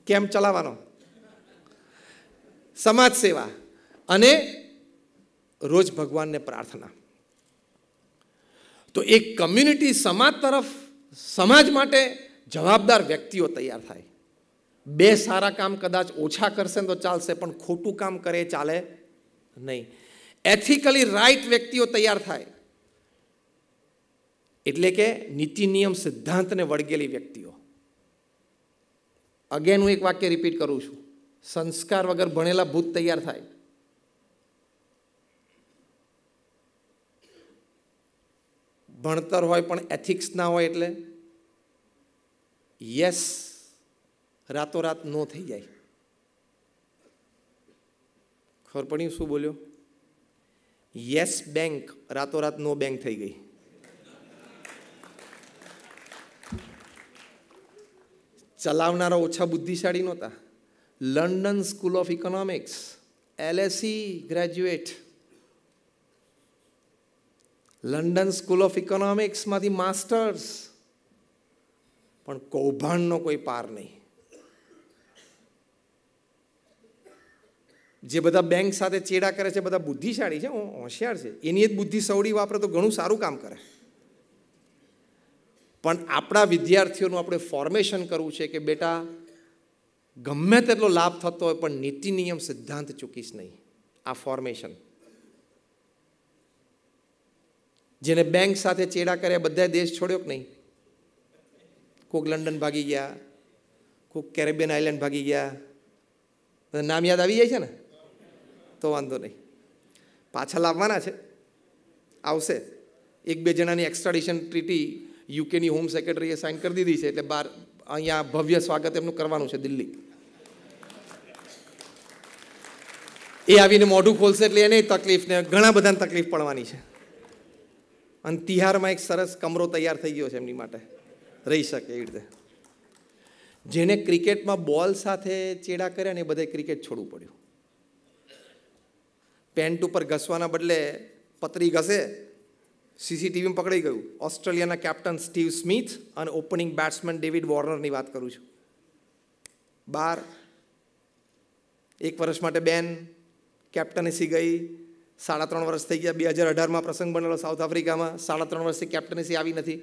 કેમ ચલાવવાનો સમાજ સેવા અને રોજ ભગવાનને પ્રાર્થના તો એક કમ્યુનિટી સમાજ તરફ સમાજ માટે જવાબદાર વ્યક્તિઓ તૈયાર થાય બે સારા કામ કદાચ ઓછા કરશે તો ચાલશે પણ ખોટું કામ કરે ચાલે નહીં એથિકલી રાઈટ વ્યક્તિઓ તૈયાર થાય એટલે કે નીતિ નિયમ સિદ્ધાંતને વળગેલી વ્યક્તિઓ અગેન હું એક વાક્ય રિપીટ કરું છું સંસ્કાર વગર ભણેલા ભૂત તૈયાર થાય ભણતર હોય પણ એથિક્સ ના હોય એટલે યસ રાતોરાત ન થઈ જાય ખબર પડી શું બોલ્યો યસ બેંક રાતોરાત નો બેંક થઈ ગઈ ચલાવનારા ઓછા બુદ્ધિશાળી નહોતા London School of Economics LSE graduate London School of ઇકોનોમિક્સમાંથી માસ્ટર્સ પણ કૌભાંડનો કોઈ પાર નહીં જે બધા બેંક સાથે ચેડા કરે છે બધા બુદ્ધિશાળી છે હોશિયાર છે એની જ બુદ્ધિ સૌડી વાપરે તો ઘણું સારું કામ કરે પણ આપણા વિદ્યાર્થીઓનું આપણે ફોર્મેશન કરવું છે કે બેટા ગમે તેટલો લાભ થતો હોય પણ નીતિ નિયમ સિદ્ધાંત ચૂકીશ નહીં આ ફોર્મેશન જેને બેંક સાથે ચેડા કર્યા બધા દેશ છોડ્યો કે નહીં કોઈક લંડન ભાગી ગયા કોઈક કેરેબિયન આઇલેન્ડ ભાગી ગયા નામ યાદ આવી જાય છે ને તો વાંધો નહીં પાછા લાવવાના છે આવશે એક બે જણાની એક્સ્ટ્રાડિશન ટ્રીટી યુકેની હોમ સેક્રેટરીએ સાઇન કરી દીધી છે એટલે બાર અહીંયા ભવ્ય સ્વાગત એમનું કરવાનું છે દિલ્હી એ આવીને મોઢું ખોલશે એટલે એને તકલીફ ને ઘણા બધાને તકલીફ પડવાની છે અને તિહારમાં એક સરસ કમરો તૈયાર થઈ ગયો છે એમની માટે રહી શકે એવી રીતે જેને ક્રિકેટમાં બોલ સાથે ચેડા કર્યા ને એ બધે ક્રિકેટ છોડવું પડ્યું પેન્ટ ઉપર ઘસવાના બદલે પતરી ઘસે સીસીટીવીમાં પકડાઈ ગયું ઓસ્ટ્રેલિયાના કેપ્ટન સ્ટીવ સ્મિથ અને ઓપનિંગ બેટ્સમેન ડેવિડ વોર્નરની વાત કરું છું બાર એક વર્ષ માટે બેન કેપ્ટનસી ગઈ સાડા ત્રણ વર્ષ થઈ ગયા બે હજાર અઢારમાં પ્રસંગ બનેલો સાઉથ આફ્રિકામાં સાડા ત્રણ વર્ષથી કેપ્ટનસી આવી નથી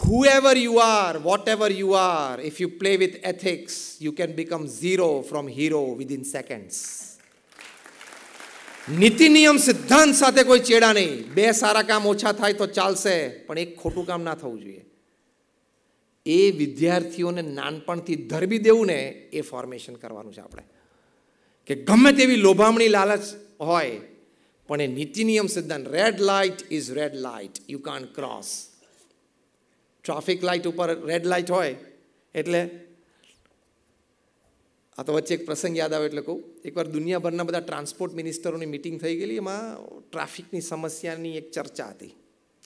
whoever you are whatever you are if you play with ethics you can become zero from hero in seconds નીતિ નિયમ સિદ્ધાંત સાથે કોઈ ચેડા નહીં બે સારા કામ ઓછા થાય તો ચાલશે પણ એક ખોટું કામ ના થવું જોઈએ એ વિદ્યાર્થીઓને નાનપણથી ધરબી દેવું ને એ ફોર્મેશન કરવાનું છે આપણે કે ગમે તેવી લોભામણી લાલચ હોય પણ એ નીતિ નિયમ સિદ્ધાંત red light is red light you can cross traffic light ઉપર રેડ લાઇટ હોય એટલે આ તો વચ્ચે એક પ્રસંગ યાદ આવે એટલે કહું એકવાર દુનિયાભરના બધા ટ્રાન્સપોર્ટ મિનિસ્ટરોની મિટિંગ થઈ ગયેલી એમાં ટ્રાફિકની સમસ્યાની એક ચર્ચા હતી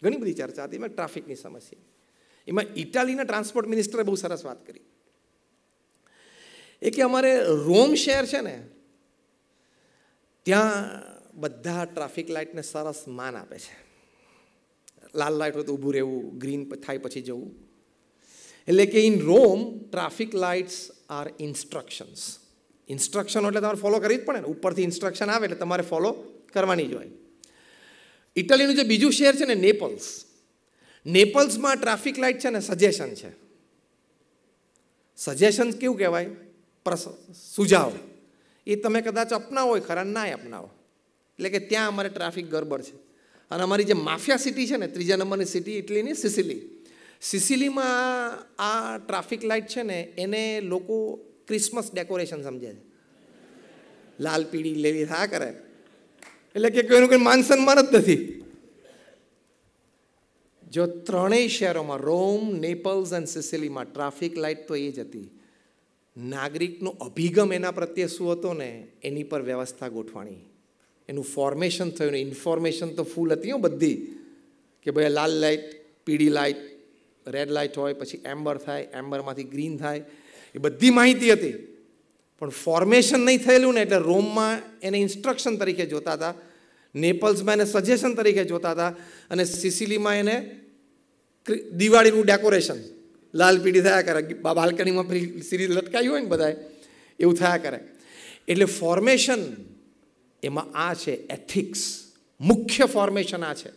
ઘણી બધી ચર્ચા હતી એમાં ટ્રાફિકની સમસ્યા એમાં ઇટાલીના ટ્રાન્સપોર્ટ મિનિસ્ટરે બહુ સરસ વાત કરી એ કે અમારે રોમ શહેર છે ને ત્યાં બધા ટ્રાફિક લાઇટને સરસ માન આપે છે લાલ લાઇટ હોય તો ઊભું રહેવું ગ્રીન થાય પછી જવું એટલે કે in Rome traffic lights are instructions ઇન્સ્ટ્રક્શનો એટલે તમારે ફોલો કરવી જ પડે ને ઉપરથી ઇન્સ્ટ્રક્શન આવે એટલે તમારે ફોલો કરવાની જ હોય ઇટલીનું જે બીજું શહેર છે ને નેપલ્સ નેપલ્સમાં ટ્રાફિક લાઇટ છે ને સજેશન છે સજેશન કેવું કહેવાય પ્રસ સુઝાવ એ તમે કદાચ અપનાવો હોય ખરા નાય અપનાવો એટલે કે ત્યાં અમારે ટ્રાફિક ગરબડ છે અને અમારી જે માફિયા સિટી છે ને ત્રીજા નંબરની સિટી ઇટલીની સિસિલી સિસિલીમાં આ ટ્રાફિક લાઇટ છે ને એને લોકો ક્રિસમસ ડેકોરેશન સમજે છે લાલ પીળી લેવી હા કરે એટલે કે કોઈનું કોઈ માન સન્માન જ નથી જો ત્રણેય શહેરોમાં રોમ નેપલ્સ એન્ડ સિસિલીમાં ટ્રાફિક લાઇટ તો એ જ હતી નાગરિકનો અભિગમ એના પ્રત્યે શું હતો ને એની પર વ્યવસ્થા ગોઠવાણી એનું ફોર્મેશન થયું ને ઇન્ફોર્મેશન તો ફૂલ હતી હો બધી કે ભાઈ લાલ લાઇટ પીળી લાઇટ રેડ લાઇટ હોય પછી એમ્બર થાય એમ્બરમાંથી ગ્રીન થાય એ બધી માહિતી હતી પણ ફોર્મેશન નહીં થયેલું ને એટલે રોમમાં એને ઇન્સ્ટ્રક્શન તરીકે જોતા હતા નેપલ્સમાં એને સજેશન તરીકે જોતા હતા અને સિસિલીમાં એને દિવાળીનું ડેકોરેશન લાલ પીડી થયા કરે બાલ્કનીમાં પેલી સિરીઝ લટકાવી હોય ને બધાએ એવું થયા કરે એટલે ફોર્મેશન એમાં આ છે એથિક્સ મુખ્ય ફોર્મેશન આ છે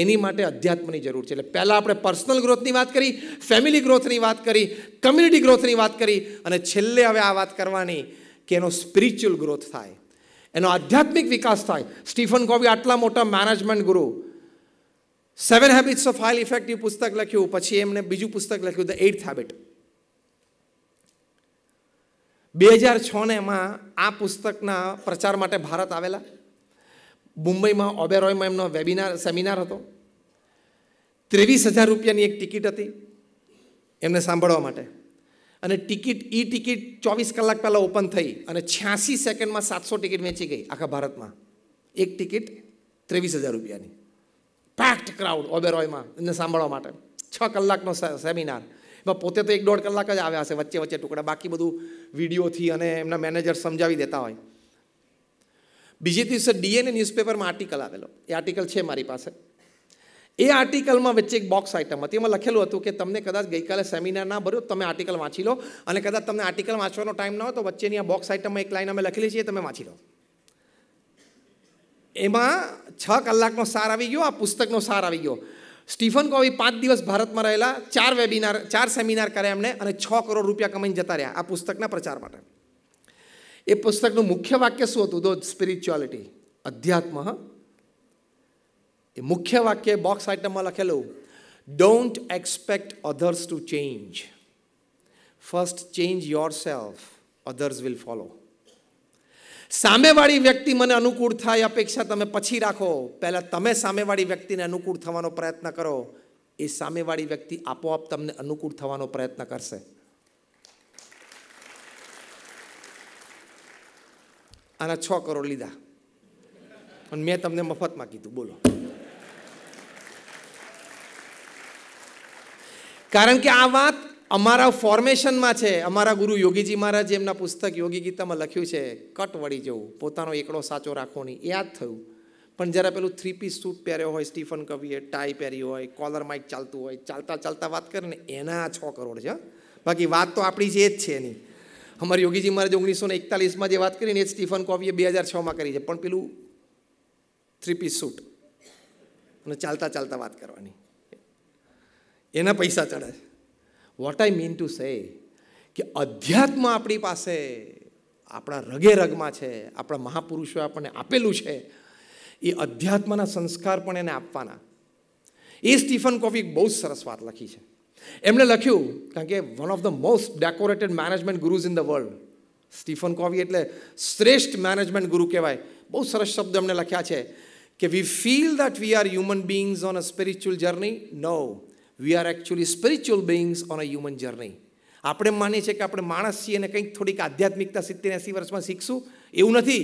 એની માટે અધ્યાત્મની જરૂર છે એટલે પહેલાં આપણે પર્સનલ ગ્રોથની વાત કરી ફેમિલી ગ્રોથની વાત કરી કમ્યુનિટી ગ્રોથની વાત કરી અને છેલ્લે હવે આ વાત કરવાની કે એનો સ્પિરિચ્યુઅલ ગ્રોથ થાય એનો આધ્યાત્મિક વિકાસ થાય સ્ટીફન કોવી આટલા મોટા મેનેજમેન્ટ ગુરુ seven habits of highly effective પુસ્તક લખ્યું પછી એમને બીજું પુસ્તક લખ્યું ધ એઇથ હેબિટ બે હજાર છને એમાં આ પુસ્તકના પ્રચાર માટે ભારત આવેલા મુંબઈમાં ઓબેરોયમાં એમનો વેબિનાર સેમિનાર હતો ત્રેવીસ હજાર રૂપિયાની એક ટિકિટ હતી એમને સાંભળવા માટે અને ટિકિટ ઈ ટિકિટ ચોવીસ કલાક પહેલાં ઓપન થઈ અને છ્યાસી સેકન્ડમાં સાતસો ટિકિટ વેચી ગઈ આખા ભારતમાં એક ટિકિટ ત્રેવીસ હજાર રૂપિયાની પેક્ટ ક્રાઉડ ઓબેરોયમાં એમને સાંભળવા માટે છ કલાકનો સેમિનાર એમાં પોતે તો એક દોઢ કલાક જ આવ્યા હશે વચ્ચે વચ્ચે ટુકડા બાકી બધું વિડીયોથી અને એમના મેનેજર સમજાવી દેતા હોય બીજે દિવસે ડીએનએ ન્યૂઝપેપરમાં આર્ટિકલ આવેલો એ આર્ટિકલ છે મારી પાસે એ આર્ટિકલમાં વચ્ચે એક બોક્સ આઇટમ હતી એમાં લખેલું હતું કે તમને કદાચ ગઈકાલે સેમિનાર ના ભર્યો તમે આર્ટિકલ વાંચી લો અને કદાચ તમને આર્ટિકલ વાંચવાનો ટાઈમ ના હોય તો વચ્ચેની આ બોક્સ આઇટમમાં એક લાઈન અમે લખેલી છે તમે વાંચી લો એમાં છ કલાકનો સાર આવી ગયો આ પુસ્તકનો સાર આવી ગયો સ્ટીફન કોવી પાંચ દિવસ ભારતમાં રહેલા ચાર વેબિનાર ચાર સેમિનાર કર્યા એમણે અને છ કરોડ રૂપિયા કમાઈને જતા રહ્યા આ પુસ્તકના પ્રચાર માટે એ પુસ્તકનું મુખ્ય વાક્ય શું હતું તો સ્પિરિચ્યુઆલિટી અધ્યાત્મ એ મુખ્ય વાક્ય બોક્સ આઇટમમાં લખેલું don't expect others to change first change yourself others will follow સામેવાળી વ્યક્તિ મને અનુકૂળ થાય અપેક્ષા તમે પછી રાખો પહેલાં તમે સામેવાળી વ્યક્તિને અનુકૂળ થવાનો પ્રયત્ન કરો એ સામેવાળી વ્યક્તિ આપોઆપ તમને અનુકૂળ થવાનો પ્રયત્ન કરશે આના છ કરોડ લીધા અને મેં તમને મફતમાં કીધું બોલો કારણ કે આ વાત અમારા ફોર્મેશનમાં છે અમારા ગુરુ યોગીજી મહારાજ એમના પુસ્તક યોગી ગીતામાં લખ્યું છે કટ વળી જવું પોતાનો એકડો સાચો રાખવો નહીં યાદ થયું પણ જ્યારે પેલું થ્રી પીસ સૂટ પહેર્યો હોય સ્ટીફન કવિએ ટાઈ પહેરી હોય કોલર માઇક ચાલતું હોય ચાલતા ચાલતા વાત કરે ને એના છ કરોડ છે બાકી વાત તો આપણી જે જ છે એની અમારા યોગીજી મહારાજ ઓગણીસો ને એકતાલીસમાં જે વાત કરીને એ સ્ટીફન કોવીએ બે હજાર છમાં કરી છે પણ પેલું થ્રી પીસ સૂટ અને ચાલતા ચાલતા વાત કરવાની એના પૈસા ચડે what I mean to say કે અધ્યાત્મ આપણી પાસે આપણા રગે રગમાં છે આપણા મહાપુરુષોએ આપણને આપેલું છે એ અધ્યાત્મના સંસ્કાર પણ એને આપવાના એ સ્ટીફન કોફી બહુ જ સરસ વાત લખી છે એમણે લખ્યું કારણ કે one of the most decorated management gurus in the world Stephen Covey એટલે શ્રેષ્ઠ મેનેજમેન્ટ ગુરુ કહેવાય બહુ સરસ શબ્દ એમણે લખ્યા છે કે we feel that we are human beings on a spiritual journey no we are actually spiritual beings on a human journey આપણે માનીએ છીએ કે આપણે માણસ છીએ અને કંઈક થોડીક આધ્યાત્મિકતા સિત્તેર એંસી વર્ષમાં શીખશું એવું નથી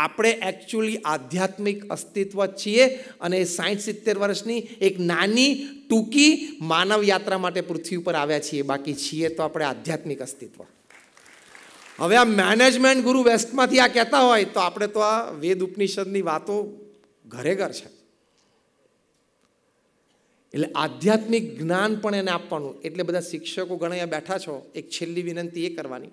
આપણે એકચ્યુઅલી આધ્યાત્મિક અસ્તિત્વ છીએ અને એ સાઠ સિત્તેર વર્ષની એક નાની ટૂંકી માનવ યાત્રા માટે પૃથ્વી ઉપર આવ્યા છીએ બાકી છીએ તો આપણે આધ્યાત્મિક અસ્તિત્વ હવે આ મેનેજમેન્ટ ગુરુ વેસ્ટમાંથી આ કહેતા હોય તો આપણે તો આ વેદ ઉપનિષદની વાતો ઘરે ઘર છે એટલે આધ્યાત્મિક જ્ઞાન પણ એને આપવાનું એટલે બધા શિક્ષકો ઘણા બેઠા છો એક છેલ્લી વિનંતી એ કરવાની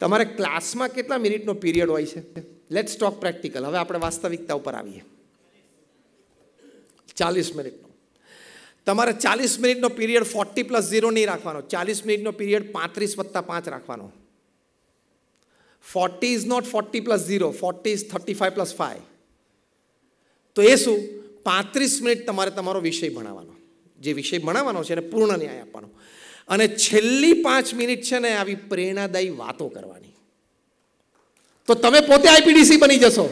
તમારે ક્લાસમાં કેટલા મિનિટનો પિરિયડ હોય છે લેટ્સ ટોક પ્રેક્ટિકલ હવે આપણે વાસ્તવિકતા ઉપર આવીએ ચાલીસ મિનિટનો તમારે ચાલીસ મિનિટનો પિરિયડ ફોર્ટી પ્લસ ઝીરો નહીં રાખવાનો ચાલીસ મિનિટનો પિરિયડ પાંત્રીસ વત્તા પાંચ રાખવાનો forty is not forty plus zero forty is thirty five plus five તો એ શું પાંત્રીસ મિનિટ તમારે તમારો વિષય ભણાવવાનો જે વિષય ભણાવવાનો છે એને પૂર્ણ ન્યાય આપવાનો અને છેલ્લી પાંચ મિનિટ છે ને આવી પ્રેરણાદાયી વાતો કરવાની તો તમે પોતે આઈપીડીસી બની જશો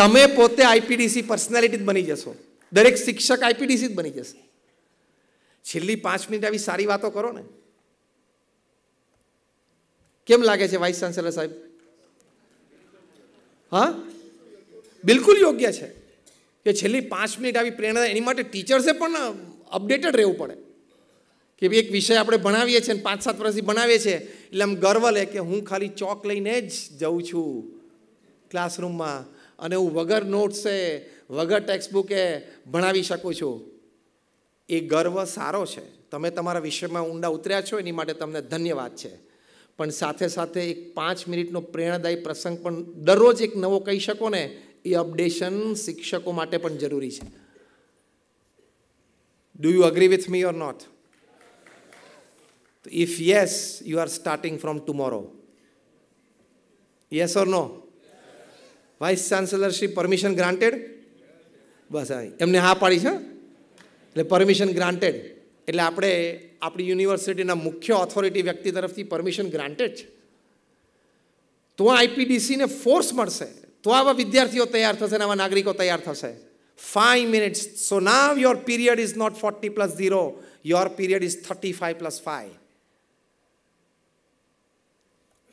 તમે પોતે આઈપીડીસી પર્સનાલિટી જ બની જશો દરેક શિક્ષક આઈપીડીસી જ બની જશે છેલ્લી પાંચ મિનિટ આવી સારી વાતો કરો ને કેમ લાગે છે વાઇસ ચાન્સેલર સાહેબ હા બિલકુલ યોગ્ય છે કે છેલ્લી પાંચ મિનિટ આવી પ્રેરણા એની માટે ટીચર્સે પણ અપડેટેડ રહેવું પડે કે એક વિષય આપણે ભણાવીએ છીએ પાંચ સાત વર્ષથી ભણાવીએ છીએ એટલે આમ ગર્વ લે કે હું ખાલી ચોક લઈને જ જઉં છું ક્લાસરૂમમાં અને હું વગર નોટ્સે વગર ટેક્સ્ટબુકે ભણાવી શકું છું એ ગર્વ સારો છે તમે તમારા વિષયમાં ઊંડા ઉતર્યા છો એની માટે તમને ધન્યવાદ છે પણ સાથે સાથે એક પાંચ મિનિટનો પ્રેરણાદાયી પ્રસંગ પણ દરરોજ એક નવો કહી શકો ને એ અપડેશન શિક્ષકો માટે પણ જરૂરી છે do you agree with me or not તો if yes you are starting from tomorrow yes or no vice chancellorship permission granted બસ એમને હા પાડી છે એટલે પરમિશન ગ્રાન્ટેડ એટલે આપણે આપણી યુનિવર્સિટીના મુખ્ય ઓથોરિટી વ્યક્તિ તરફથી પરમિશન ગ્રાન્ટેડ છે તો આઈપીડીસીને ફોર્સ મળશે તો આવા વિદ્યાર્થીઓ તૈયાર થશે ને આવા નાગરિકો તૈયાર થશે five minutes so now your period is not forty plus zero your period is thirty five plus five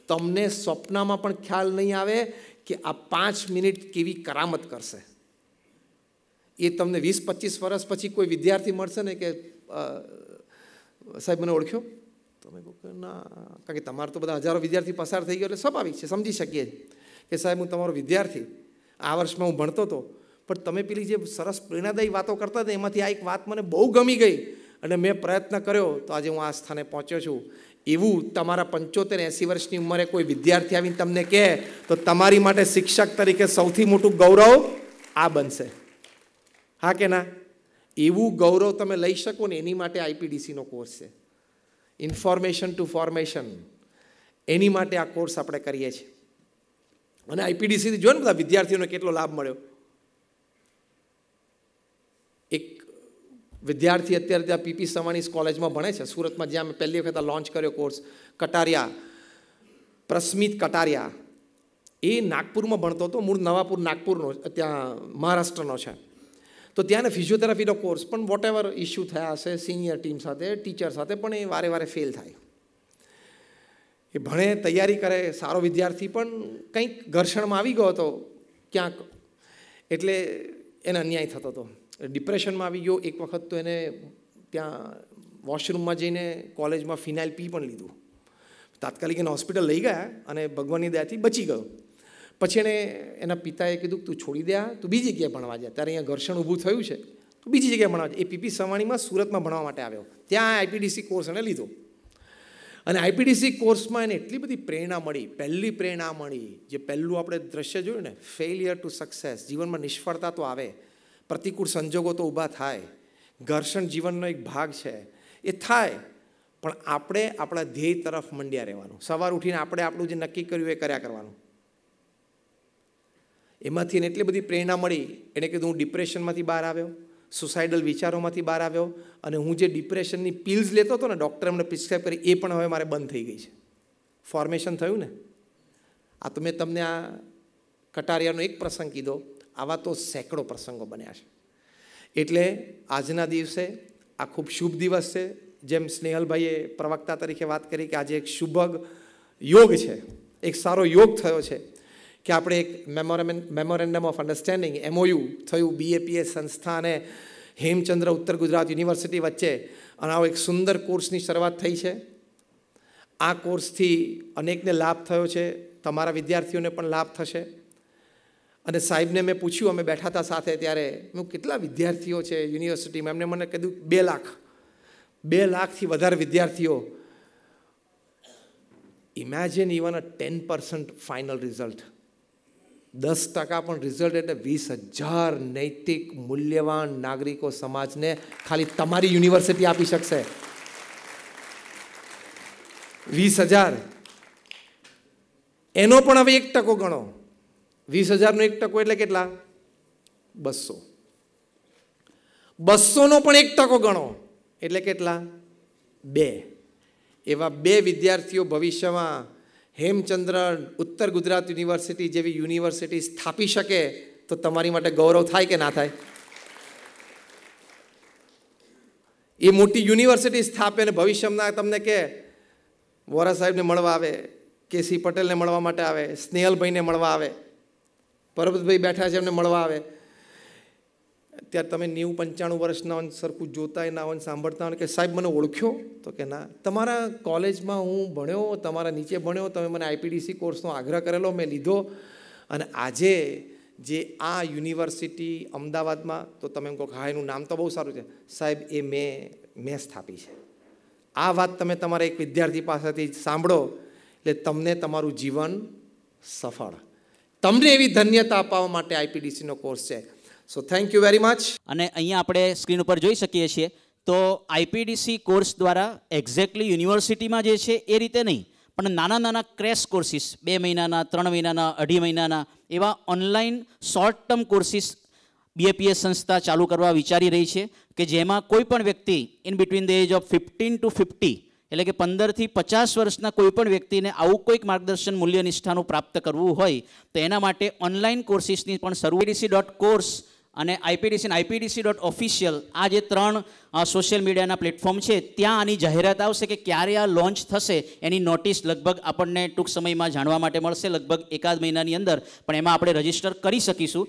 તમને સ્વપ્નમાં પણ ખ્યાલ નહીં આવે કે આ પાંચ મિનિટ કેવી કરામત કરશે એ તમને વીસ પચીસ વર્ષ પછી કોઈ વિદ્યાર્થી મળશે ને કે સાહેબ મને ઓળખ્યો તમે કહો ના કારણ કે તમારે તો બધા હજારો વિદ્યાર્થી પસાર થઈ ગયો એટલે સ્વાભાવિક છે સમજી શકીએ કે સાહેબ હું તમારો વિદ્યાર્થી આ વર્ષમાં હું ભણતો હતો પણ તમે પેલી જે સરસ પ્રેરણાદાયી વાતો કરતા હતા એમાંથી આ એક વાત મને બહુ ગમી ગઈ અને મેં પ્રયત્ન કર્યો તો આજે હું આ સ્થાને પહોંચ્યો છું એવું તમારા પંચોતેર એંસી વર્ષની ઉંમરે કોઈ વિદ્યાર્થી આવીને તમને કહે તો તમારી માટે શિક્ષક તરીકે સૌથી મોટું ગૌરવ આ બનશે હા કે ના એવું ગૌરવ તમે લઈ શકો ને એની માટે આઈપીડીસીનો કોર્સ છે ઇન્ફોર્મેશન ટુ ફોર્મેશન એની માટે આ કોર્સ આપણે કરીએ છીએ અને આઈપીડીસીથી જોયો ને બધા વિદ્યાર્થીઓને કેટલો લાભ મળ્યો વિદ્યાર્થી અત્યારે ત્યાં પીપી સવાણીસ કોલેજમાં ભણે છે સુરતમાં જ્યાં મેં પહેલી વખત લોન્ચ કર્યો કોર્સ કટારિયા પ્રસ્મિત કટારિયા એ નાગપુરમાં ભણતો હતો મૂળ નવાપુર નાગપુરનો ત્યાં મહારાષ્ટ્રનો છે તો ત્યાંને ફિઝિયોથેરાપીનો કોર્સ પણ વોટ એવર ઇસ્યુ થયા હશે સિનિયર ટીમ સાથે ટીચર સાથે પણ એ વારે વારે ફેલ થાય એ ભણે તૈયારી કરે સારો વિદ્યાર્થી પણ કંઈક ઘર્ષણમાં આવી ગયો હતો ક્યાંક એટલે એને અન્યાય થતો હતો ડિપ્રેશનમાં આવી ગયો એક વખત તો એને ત્યાં વોશરૂમમાં જઈને કોલેજમાં ફિનાઇલ પી પણ લીધું તાત્કાલિક એને હોસ્પિટલ લઈ ગયા અને ભગવાનની દયાથી બચી ગયો પછી એણે એના પિતાએ કીધું તું છોડી દે તું બીજી જગ્યાએ ભણવા જા ત્યારે અહીંયા ઘર્ષણ ઊભું થયું છે તો બીજી જગ્યાએ ભણવા જાય એ પીપી સવાણીમાં સુરતમાં ભણવા માટે આવ્યો ત્યાં આઈપીડીસી કોર્સ એણે લીધો અને આઈપીડીસી કોર્સમાં એને એટલી બધી પ્રેરણા મળી પહેલી પ્રેરણા મળી જે પહેલું આપણે દ્રશ્ય જોયું ને ફેલિયર ટુ સક્સેસ જીવનમાં નિષ્ફળતા તો આવે પ્રતિકૂળ સંજોગો તો ઊભા થાય ઘર્ષણ જીવનનો એક ભાગ છે એ થાય પણ આપણે આપણા ધ્યેય તરફ મંડ્યા રહેવાનું સવાર ઉઠીને આપણે આપણું જે નક્કી કર્યું એ કર્યા કરવાનું એમાંથી એને એટલી બધી પ્રેરણા મળી એણે કીધું હું ડિપ્રેશનમાંથી બહાર આવ્યો સુસાઇડલ વિચારોમાંથી બહાર આવ્યો અને હું જે ડિપ્રેશનની પિલ્સ લેતો હતો ને ડૉક્ટરે મને પ્રિસ્ક્રાઇબ કરી એ પણ હવે મારે બંધ થઈ ગઈ છે ફોર્મેશન થયું ને આ તો મેં તમને આ કટારિયાનો એક પ્રસંગ કીધો આવા તો સેંકડો પ્રસંગો બન્યા છે એટલે આજના દિવસે આ ખૂબ શુભ દિવસ છે જેમ સ્નેહલભાઈએ પ્રવક્તા તરીકે વાત કરી કે આજે એક શુભગ યોગ છે એક સારો યોગ થયો છે કે આપણે એક મેમોરેમેન મેમોરેન્ડમ ઓફ અન્ડરસ્ટેન્ડિંગ એમઓયુ થયું બીએપીએ સંસ્થા અને હેમચંદ્ર ઉત્તર ગુજરાત યુનિવર્સિટી વચ્ચે અને આવો એક સુંદર કોર્સની શરૂઆત થઈ છે આ કોર્સથી અનેકને લાભ થયો છે તમારા વિદ્યાર્થીઓને પણ લાભ થશે અને સાહેબને મેં પૂછ્યું અમે બેઠા હતા સાથે ત્યારે હું કેટલા વિદ્યાર્થીઓ છે યુનિવર્સિટીમાં એમને મને કીધું બે લાખ બે લાખથી વધારે વિદ્યાર્થીઓ imagine even a ten percent final result દસ ટકા પણ રિઝલ્ટ એટલે વીસ હજાર નૈતિક મૂલ્યવાન નાગરિકો સમાજને ખાલી તમારી યુનિવર્સિટી આપી શકશે વીસ હજાર એનો પણ હવે એક ટકો ગણો વીસ હજારનો એક ટકો એટલે કેટલા બસો બસોનો પણ એક ટકો ગણો એટલે કેટલા બે એવા બે વિદ્યાર્થીઓ ભવિષ્યમાં હેમચંદ્ર ઉત્તર ગુજરાત યુનિવર્સિટી જેવી યુનિવર્સિટી સ્થાપી શકે તો તમારી માટે ગૌરવ થાય કે ના થાય એ મોટી યુનિવર્સિટી સ્થાપે અને ભવિષ્યમાં તમને કે વોરા સાહેબને મળવા આવે કેસી પટેલને મળવા માટે આવે સ્નેહલભાઈને મળવા આવે પરબતભાઈ બેઠા છે એમને મળવા આવે ત્યારે તમે નેવું પંચાણું વર્ષના હોય સરખું જોતા ના હોય સાંભળતા હોય કે સાહેબ મને ઓળખ્યો તો કે ના તમારા કોલેજમાં હું ભણ્યો તમારા નીચે ભણ્યો તમે મને આઈપીડીસી કોર્સનો આગ્રહ કરેલો મેં લીધો અને આજે જે આ યુનિવર્સિટી અમદાવાદમાં તો તમે એમ કહો હા એનું નામ તો બહુ સારું છે સાહેબ એ મેં મેં સ્થાપી છે આ વાત તમે તમારા એક વિદ્યાર્થી પાસેથી સાંભળો એટલે તમને તમારું જીવન સફળ તમને એવી ધન્યતા અપાવવા માટે આઈપીડીસીનો કોર્સ છે so thank you very much અને અહીંયા આપણે સ્ક્રીન ઉપર જોઈ શકીએ છીએ તો આઈપીડીસી કોર્સ દ્વારા એક્ઝેક્ટલી યુનિવર્સિટીમાં જે છે એ રીતે નહીં પણ નાના નાના ક્રેશ કોર્સિસ બે મહિનાના ત્રણ મહિનાના અઢી મહિનાના એવા online short term courses BAPS સંસ્થા ચાલુ કરવા વિચારી રહી છે કે જેમાં કોઈ પણ વ્યક્તિ in between the age of fifteen to fifty એટલે કે પંદરથી પચાસ વર્ષના કોઈપણ વ્યક્તિને આવું કોઈક માર્ગદર્શન મૂલ્ય નિષ્ઠાનું પ્રાપ્ત કરવું હોય તો એના માટે ઓનલાઈન કોર્સિસની પણ સર્વીડીસી ડોટ કોર્સ અને આઈપીડીસી આઈપીડીસી ડોટ ઓફિશિયલ આ જે ત્રણ સોશિયલ મીડિયાના પ્લેટફોર્મ છે ત્યાં આની જાહેરાત આવશે કે ક્યારે આ લોન્ચ થશે એની નોટિસ લગભગ આપણને ટૂંક સમયમાં જાણવા માટે મળશે લગભગ એકાદ મહિનાની અંદર પણ એમાં આપણે રજીસ્ટર કરી શકીશું